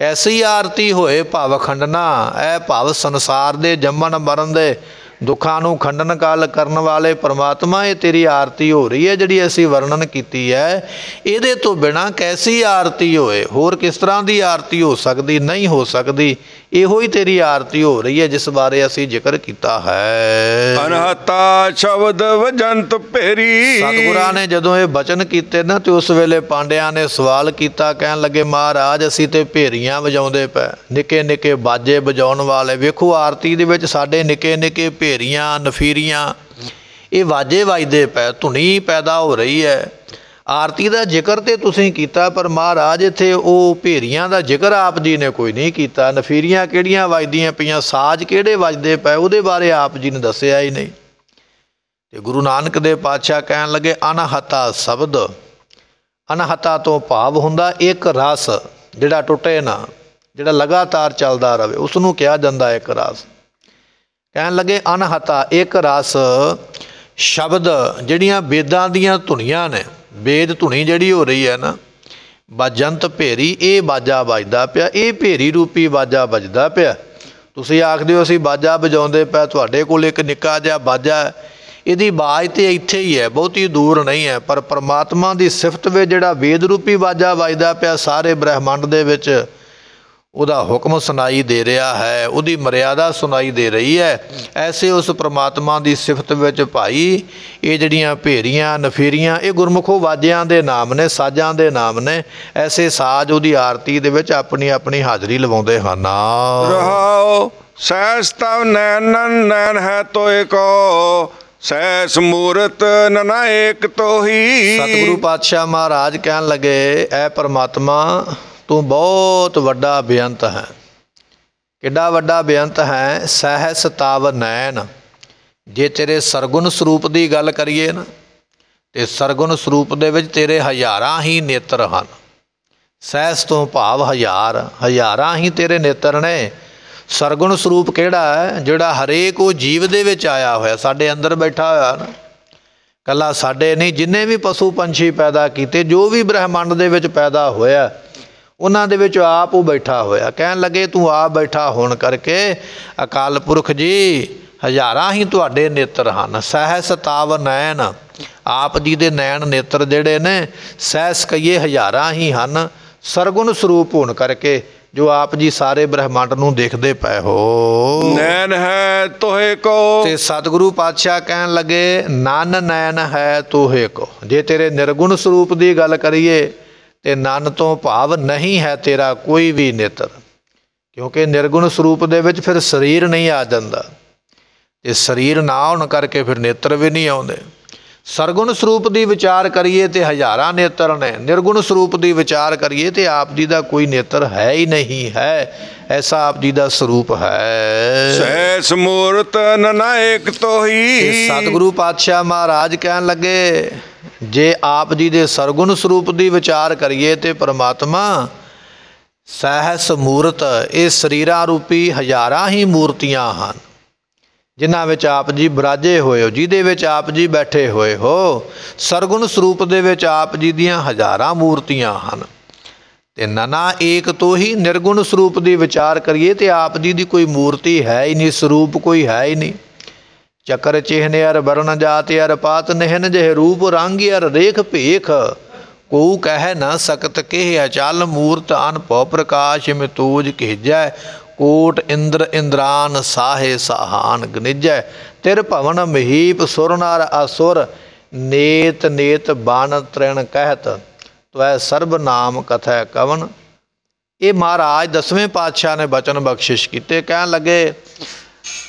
ਕੈਸੀ ਆਰਤੀ ਹੋਏ ਭਾਵ ਖੰਡਨਾ ਇਹ ਭਾਵ ਸੰਸਾਰ ਦੇ ਜੰਮਣ ਮਰਨ ਦੇ ਦੁੱਖਾਂ ਨੂੰ ਖੰਡਨ ਕਾਲ ਕਰਨ ਵਾਲੇ ਪ੍ਰਮਾਤਮਾ ਇਹ ਤੇਰੀ ਆਰਤੀ ਹੋ ਰਹੀ ਹੈ ਜਿਹੜੀ ਅਸੀਂ ਵਰਣਨ ਕੀਤੀ ਹੈ ਇਹਦੇ ਤੋਂ ਬਿਨਾ ਕੈਸੀ ਆਰਤੀ ਹੋਏ ਹੋਰ ਕਿਸ ਤਰ੍ਹਾਂ ਦੀ ਆਰਤੀ ਹੋ ਸਕਦੀ ਨਹੀਂ ਹੋ ਸਕਦੀ ਇਹੋ ਹੀ ਤੇਰੀ ਆਰਤੀ ਹੋ ਰਹੀ ਹੈ ਜਿਸ ਬਾਰੇ ਅਸੀਂ ਜ਼ਿਕਰ ਕੀਤਾ ਹੈ ਅਨਹਤਾ ਸ਼ਬਦ ਵਜੰਤ ਭੇਰੀ ਸਤਿਗੁਰਾਂ ਨੇ ਜਦੋਂ ਇਹ ਬਚਨ ਕੀਤੇ ਨਾ ਤੇ ਉਸ ਵੇਲੇ ਪਾਂਡਿਆਂ ਨੇ ਸਵਾਲ ਕੀਤਾ ਕਹਿਣ ਲੱਗੇ ਮਹਾਰਾਜ ਅਸੀਂ ਤੇ ਭੇਰੀਆਂ ਵਜਾਉਂਦੇ ਪਏ ਨਿੱਕੇ ਨਿੱਕੇ ਬਾਜੇ ਵਜਾਉਣ ਵਾਲੇ ਵੇਖੋ ਆਰਤੀ ਦੇ ਵਿੱਚ ਸਾਡੇ ਨਿੱਕੇ ਨਿੱਕੇ ਹਨੇਰੀਆਂ ਨਫੀਰੀਆਂ ਇਹ ਵਾਜੇ ਵਜਦੇ ਪੈ ਧੁਨੀ ਪੈਦਾ ਹੋ ਰਹੀ ਹੈ ਆਰਤੀ ਦਾ ਜ਼ਿਕਰ ਤੇ ਤੁਸੀਂ ਕੀਤਾ ਪਰ ਮਹਾਰਾਜ ਇੱਥੇ ਉਹ ਭੇਰੀਆਂ ਦਾ ਜ਼ਿਕਰ ਆਪ ਜੀ ਨੇ ਕੋਈ ਨਹੀਂ ਕੀਤਾ ਨਫੀਰੀਆਂ ਕਿਹੜੀਆਂ ਵਜਦੀਆਂ ਪਈਆਂ ਸਾਜ਼ ਕਿਹੜੇ ਵਜਦੇ ਪਏ ਉਹਦੇ ਬਾਰੇ ਆਪ ਜੀ ਨੇ ਦੱਸਿਆ ਹੀ ਨਹੀਂ ਤੇ ਗੁਰੂ ਨਾਨਕ ਦੇ ਪਾਤਸ਼ਾਹ ਕਹਿਣ ਲੱਗੇ ਅਨਹਤਾ ਸ਼ਬਦ ਅਨਹਤਾ ਤੋਂ ਭਾਵ ਹੁੰਦਾ ਇੱਕ ਰਸ ਜਿਹੜਾ ਟੁੱਟੇ ਨਾ ਜਿਹੜਾ ਲਗਾਤਾਰ ਚੱਲਦਾ ਰਹੇ ਉਸ ਨੂੰ ਕਿਹਾ ਜਾਂਦਾ ਇੱਕ ਰਸ ਕਹਿਣ ਲੱਗੇ ਅਨਹਤਾ ਇੱਕ ਰਸ ਸ਼ਬਦ ਜਿਹੜੀਆਂ ਵੇਦਾਂ ਦੀਆਂ ਧੁਨੀਆਂ ਨੇ ਵੇਦ ਧੁਨੀ ਜਿਹੜੀ ਹੋ ਰਹੀ ਹੈ ਨਾ ਬਾਜੰਤ ਭੇਰੀ ਇਹ ਬਾਜਾ ਵੱਜਦਾ ਪਿਆ ਇਹ ਭੇਰੀ ਰੂਪੀ ਬਾਜਾ ਵੱਜਦਾ ਪਿਆ ਤੁਸੀਂ ਆਖਦੇ ਹੋ ਅਸੀਂ ਬਾਜਾ ਵਜਾਉਂਦੇ ਪਏ ਤੁਹਾਡੇ ਕੋਲ ਇੱਕ ਨਿੱਕਾ ਜਿਹਾ ਬਾਜਾ ਇਹਦੀ ਬਾਜ਼ ਤੇ ਇੱਥੇ ਹੀ ਹੈ ਬਹੁਤੀ ਦੂਰ ਨਹੀਂ ਹੈ ਪਰ ਪਰਮਾਤਮਾ ਦੀ ਸਿਫਤ ਵਿੱਚ ਜਿਹੜਾ ਵੇਦ ਰੂਪੀ ਬਾਜਾ ਵੱਜਦਾ ਪਿਆ ਸਾਰੇ ਬ੍ਰਹਿਮੰਡ ਦੇ ਵਿੱਚ ਉਹਦਾ ਹੁਕਮ ਸੁਣਾਈ ਦੇ ਰਿਹਾ ਹੈ ਉਹਦੀ ਮਰਿਆਦਾ ਸੁਣਾਈ ਦੇ ਰਹੀ ਹੈ ਐਸੇ ਉਸ ਪ੍ਰਮਾਤਮਾ ਦੀ ਸਿਫਤ ਵਿੱਚ ਭਾਈ ਇਹ ਜਿਹੜੀਆਂ ਭੇਰੀਆਂ ਨਫੇਰੀਆਂ ਇਹ ਗੁਰਮੁਖੋ ਵਾਜਿਆਂ ਦੇ ਨਾਮ ਨੇ ਸਾਜ਼ਾਂ ਦੇ ਨਾਮ ਨੇ ਐਸੇ ਸਾਜ਼ ਉਹਦੀ ਆਰਤੀ ਦੇ ਵਿੱਚ ਆਪਣੀ ਆਪਣੀ ਹਾਜ਼ਰੀ ਲਵਾਉਂਦੇ ਹਨ ਰਹਾਓ ਸਹਿਸ ਤਵ ਨੈਨਨ ਨੈਨ ਹੈ ਤੋਇ ਕੋ ਸਹਿਸ ਮੂਰਤ ਨਨਾ ਤੋਹੀ ਸਤਿਗੁਰੂ ਪਾਤਸ਼ਾਹ ਮਹਾਰਾਜ ਕਹਿਣ ਲੱਗੇ ਐ ਪ੍ਰਮਾਤਮਾ ਤੂੰ ਬਹੁਤ ਵੱਡਾ ਬੇਅੰਤ ਹੈ ਕਿੱਡਾ ਵੱਡਾ ਬੇਅੰਤ ਹੈ ਸਹਿਸ ਤਾਵ ਨੈਣ ਜੇ ਤੇਰੇ ਸਰਗੁਣ ਸਰੂਪ ਦੀ ਗੱਲ ਕਰੀਏ ਨਾ ਤੇ ਸਰਗੁਣ ਸਰੂਪ ਦੇ ਵਿੱਚ ਤੇਰੇ ਹਜ਼ਾਰਾਂ ਹੀ ਨੇਤਰ ਹਨ ਸਹਿਸ ਤੋਂ ਭਾਵ ਹਜ਼ਾਰ ਹਜ਼ਾਰਾਂ ਹੀ ਤੇਰੇ ਨੇਤਰ ਨੇ ਸਰਗੁਣ ਸਰੂਪ ਕਿਹੜਾ ਹੈ ਜਿਹੜਾ ਹਰੇਕ ਉਹ ਜੀਵ ਦੇ ਵਿੱਚ ਆਇਆ ਹੋਇਆ ਸਾਡੇ ਅੰਦਰ ਬੈਠਾ ਹੋਇਆ ਨਾ ਕੱਲਾ ਸਾਡੇ ਨਹੀਂ ਜਿੰਨੇ ਵੀ ਪਸ਼ੂ ਪੰਛੀ ਪੈਦਾ ਕੀਤੇ ਜੋ ਵੀ ਬ੍ਰਹਿਮੰਡ ਦੇ ਵਿੱਚ ਪੈਦਾ ਹੋਇਆ ਉਹਨਾਂ ਦੇ ਵਿੱਚ ਆਪ ਉਹ ਬੈਠਾ ਹੋਇਆ ਕਹਿਣ ਲੱਗੇ ਤੂੰ ਆਪ ਬੈਠਾ ਹੋਣ ਕਰਕੇ ਅਕਾਲ ਪੁਰਖ ਜੀ ਹਜ਼ਾਰਾਂ ਹੀ ਤੁਹਾਡੇ ਨੇਤਰ ਹਨ ਸਹਿਸ ਤਾਵ ਨੈਣ ਆਪ ਜੀ ਦੇ ਨੈਣ ਨੇਤਰ ਜਿਹੜੇ ਨੇ ਸਹਿਸ ਕਈਏ ਹਜ਼ਾਰਾਂ ਹੀ ਹਨ ਸਰਗੁਣ ਸਰੂਪ ਹੋਣ ਕਰਕੇ ਜੋ ਆਪ ਜੀ ਸਾਰੇ ਬ੍ਰਹਿਮੰਡ ਨੂੰ ਦੇਖਦੇ ਪਏ ਹੋ ਨੈਣ ਹੈ ਤੋਹੇ ਕੋ ਤੇ ਸਤਿਗੁਰੂ ਪਾਤਸ਼ਾਹ ਕਹਿਣ ਲੱਗੇ ਨਨ ਨੈਣ ਹੈ ਤੋਹੇ ਕੋ ਜੇ ਤੇਰੇ ਨਿਰਗੁਣ ਸਰੂਪ ਦੀ ਗੱਲ ਕਰੀਏ ਤੇ ਨਨ ਤੋਂ ਭਾਵ ਨਹੀਂ ਹੈ ਤੇਰਾ ਕੋਈ ਵੀ ਨੇਤਰ ਕਿਉਂਕਿ ਨਿਰਗੁਣ ਸਰੂਪ ਦੇ ਵਿੱਚ ਫਿਰ ਸਰੀਰ ਨਹੀਂ ਆ ਜਾਂਦਾ ਤੇ ਸਰੀਰ ਨਾ ਹੋਣ ਕਰਕੇ ਫਿਰ ਨੇਤਰ ਵੀ ਨਹੀਂ ਆਉਂਦੇ ਸਰਗੁਣ ਸਰੂਪ ਦੀ ਵਿਚਾਰ ਕਰੀਏ ਤੇ ਹਜ਼ਾਰਾਂ ਨੇਤਰ ਨੇ ਨਿਰਗੁਣ ਸਰੂਪ ਦੀ ਵਿਚਾਰ ਕਰੀਏ ਤੇ ਆਪ ਜੀ ਦਾ ਕੋਈ ਨੇਤਰ ਹੈ ਹੀ ਨਹੀਂ ਹੈ ਐਸਾ ਆਪ ਜੀ ਦਾ ਸਰੂਪ ਹੈ ਸਹਿਸ ਮੂਰਤ ਨਨਾਇਕ ਤੋਹੀ ਸਤਿਗੁਰੂ ਪਾਤਸ਼ਾਹ ਮਹਾਰਾਜ ਕਹਿਣ ਲੱਗੇ ਜੇ ਆਪ ਜੀ ਦੇ ਸਰਗੁਣ ਸਰੂਪ ਦੀ ਵਿਚਾਰ ਕਰੀਏ ਤੇ ਪ੍ਰਮਾਤਮਾ ਸਹਿਸ ਮੂਰਤ ਇਹ ਸਰੀਰਾ ਰੂਪੀ ਹਜ਼ਾਰਾਂ ਹੀ ਮੂਰਤੀਆਂ ਹਨ ਜਿਨ੍ਹਾਂ ਵਿੱਚ ਆਪ ਜੀ ਬਰਾਜੇ ਹੋਏ ਹੋ ਜਿਹਦੇ ਵਿੱਚ ਆਪ ਜੀ ਬੈਠੇ ਹੋਏ ਹੋ ਸਰਗੁਣ ਸਰੂਪ ਦੇ ਵਿੱਚ ਆਪ ਜੀ ਦੀਆਂ ਹਜ਼ਾਰਾਂ ਮੂਰਤੀਆਂ ਹਨ ਤੇ ਨਨਾ ਏਕ ਤੋਂ ਹੀ ਨਿਰਗੁਣ ਸਰੂਪ ਦੀ ਵਿਚਾਰ ਕਰੀਏ ਤੇ ਆਪ ਜੀ ਦੀ ਕੋਈ ਮੂਰਤੀ ਹੈ ਹੀ ਨਹੀਂ ਸਰੂਪ ਕੋਈ ਹੈ ਹੀ ਨਹੀਂ ਚਕਰ ਚਿਹਨ ਅਰ ਵਰਣ ਜਾਤ ਅਰ ਪਾਤ ਨਹਿਨ ਜਹ ਰੂਪ ਰੰਗ ਅਰ ਰੇਖ ਭੇਖ ਕੋ ਕਹਿ ਨਾ ਸਕਤ ਕੇ ਅਚਲ ਮੂਰਤ ਅਨ ਪਉ ਪ੍ਰਕਾਸ਼ ਮਿਤੂਜ ਕਹਿਜੈ ਕੋਟ ਇੰਦਰ ਇੰਦਰਾਨ ਸਾਹੇ ਸਾਹਾਨ ਗਨਿਜੈ ਤਿਰ ਭਵਨ ਮਹੀਪ ਸੁਰ ਅਸੁਰ ਨੇਤ ਨੇਤ ਬਾਣ ਤ੍ਰਿਣ ਕਹਿਤ ਤਵੈ ਸਰਬ ਨਾਮ ਕਥੈ ਕਵਨ ਇਹ ਮਹਾਰਾਜ ਦਸਵੇਂ ਪਾਤਸ਼ਾਹ ਨੇ ਬਚਨ ਬਖਸ਼ਿਸ਼ ਕੀਤੇ ਕਹਿਣ ਲੱਗੇ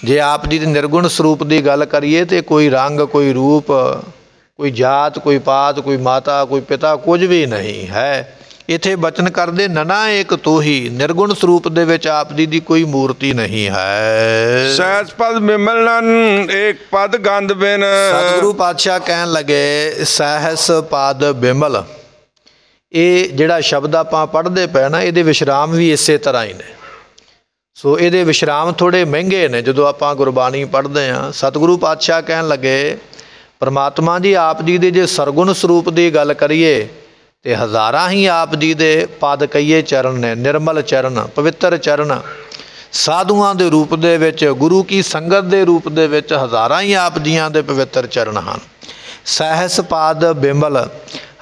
ਜੇ ਆਪ ਜੀ ਦੇ ਨਿਰਗੁਣ ਸਰੂਪ ਦੀ ਗੱਲ ਕਰੀਏ ਤੇ ਕੋਈ ਰੰਗ ਕੋਈ ਰੂਪ ਕੋਈ ਜਾਤ ਕੋਈ ਪਾਤ ਕੋਈ ਮਾਤਾ ਕੋਈ ਪਿਤਾ ਕੁਝ ਵੀ ਨਹੀਂ ਹੈ ਇਥੇ ਬਚਨ ਕਰਦੇ ਨਨਾ ਏਕ ਤੂੰ ਹੀ ਨਿਰਗੁਣ ਸਰੂਪ ਦੇ ਵਿੱਚ ਆਪ ਦੀ ਦੀ ਕੋਈ ਮੂਰਤੀ ਨਹੀਂ ਹੈ ਸਹਿਜ ਪਦ ਮਿਮਲਨ ਇੱਕ ਪਦ ਗੰਧ ਬਿਨ ਸਤਿਗੁਰੂ ਪਾਤਸ਼ਾਹ ਕਹਿਣ ਲਗੇ ਸਹਿਸ ਪਦ ਬਿਮਲ ਇਹ ਜਿਹੜਾ ਸ਼ਬਦ ਆਪਾਂ ਪੜ੍ਹਦੇ ਪਏ ਨਾ ਇਹਦੇ ਵਿਸ਼ਰਾਮ ਵੀ ਇਸੇ ਤਰ੍ਹਾਂ ਹੀ ਨੇ ਸੋ ਇਹਦੇ ਵਿਸ਼ਰਾਮ ਥੋੜੇ ਮਹਿੰਗੇ ਨੇ ਜਦੋਂ ਆਪਾਂ ਗੁਰਬਾਣੀ ਪੜ੍ਹਦੇ ਆ ਸਤਿਗੁਰੂ ਪਾਤਸ਼ਾਹ ਕਹਿਣ ਲਗੇ ਪਰਮਾਤਮਾ ਜੀ ਆਪ ਜੀ ਦੇ ਜੇ ਸਰਗੁਣ ਸਰੂਪ ਦੀ ਗੱਲ ਕਰੀਏ ਤੇ ਹਜ਼ਾਰਾਂ ਹੀ ਆਪ ਜੀ ਦੇ ਪਦ ਕਈਏ ਚਰਨ ਨੇ ਨਿਰਮਲ ਚਰਨ ਪਵਿੱਤਰ ਚਰਨ ਸਾਧੂਆਂ ਦੇ ਰੂਪ ਦੇ ਵਿੱਚ ਗੁਰੂ ਕੀ ਸੰਗਤ ਦੇ ਰੂਪ ਦੇ ਵਿੱਚ ਹਜ਼ਾਰਾਂ ਹੀ ਆਪ ਜੀਆਂ ਦੇ ਪਵਿੱਤਰ ਚਰਨ ਹਨ ਸਹਿਸ ਪਾਦ ਬਿਮਲ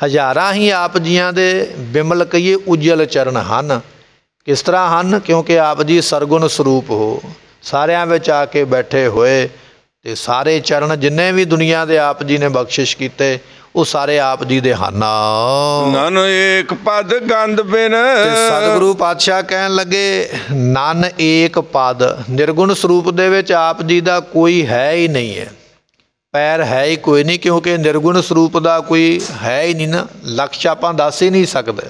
ਹਜ਼ਾਰਾਂ ਹੀ ਆਪ ਜੀਆਂ ਦੇ ਬਿਮਲ ਕਈਏ ਉਜਲ ਚਰਨ ਹਨ ਕਿਸ ਤਰ੍ਹਾਂ ਹਨ ਕਿਉਂਕਿ ਆਪ ਜੀ ਸਰਗੁਣ ਸਰੂਪ ਹੋ ਸਾਰਿਆਂ ਵਿੱਚ ਆ ਕੇ ਬੈਠੇ ਹੋਏ ਤੇ ਸਾਰੇ ਚਰਨ ਜਿੰਨੇ ਵੀ ਦੁਨੀਆ ਦੇ ਆਪ ਜੀ ਨੇ ਬਖਸ਼ਿਸ਼ ਕੀਤੇ ਉਹ ਸਾਰੇ ਆਪ ਜੀ ਦੇ ਹਨ ਨਨ ਏਕ ਪਦ ਗੰਦ ਬਿਨ ਤੇ ਸਤਿਗੁਰੂ ਪਾਤਸ਼ਾਹ ਕਹਿਣ ਲੱਗੇ ਨਨ ਏਕ ਪਦ ਨਿਰਗੁਣ ਸਰੂਪ ਦੇ ਵਿੱਚ ਆਪ ਜੀ ਦਾ ਕੋਈ ਹੈ ਹੀ ਨਹੀਂ ਹੈ ਪੈਰ ਹੈ ਹੀ ਕੋਈ ਨਹੀਂ ਕਿਉਂਕਿ ਨਿਰਗੁਣ ਸਰੂਪ ਦਾ ਕੋਈ ਹੈ ਹੀ ਨਹੀਂ ਨਾ ਲਖਸ਼ ਆਪਾਂ ਦੱਸ ਹੀ ਨਹੀਂ ਸਕਦੇ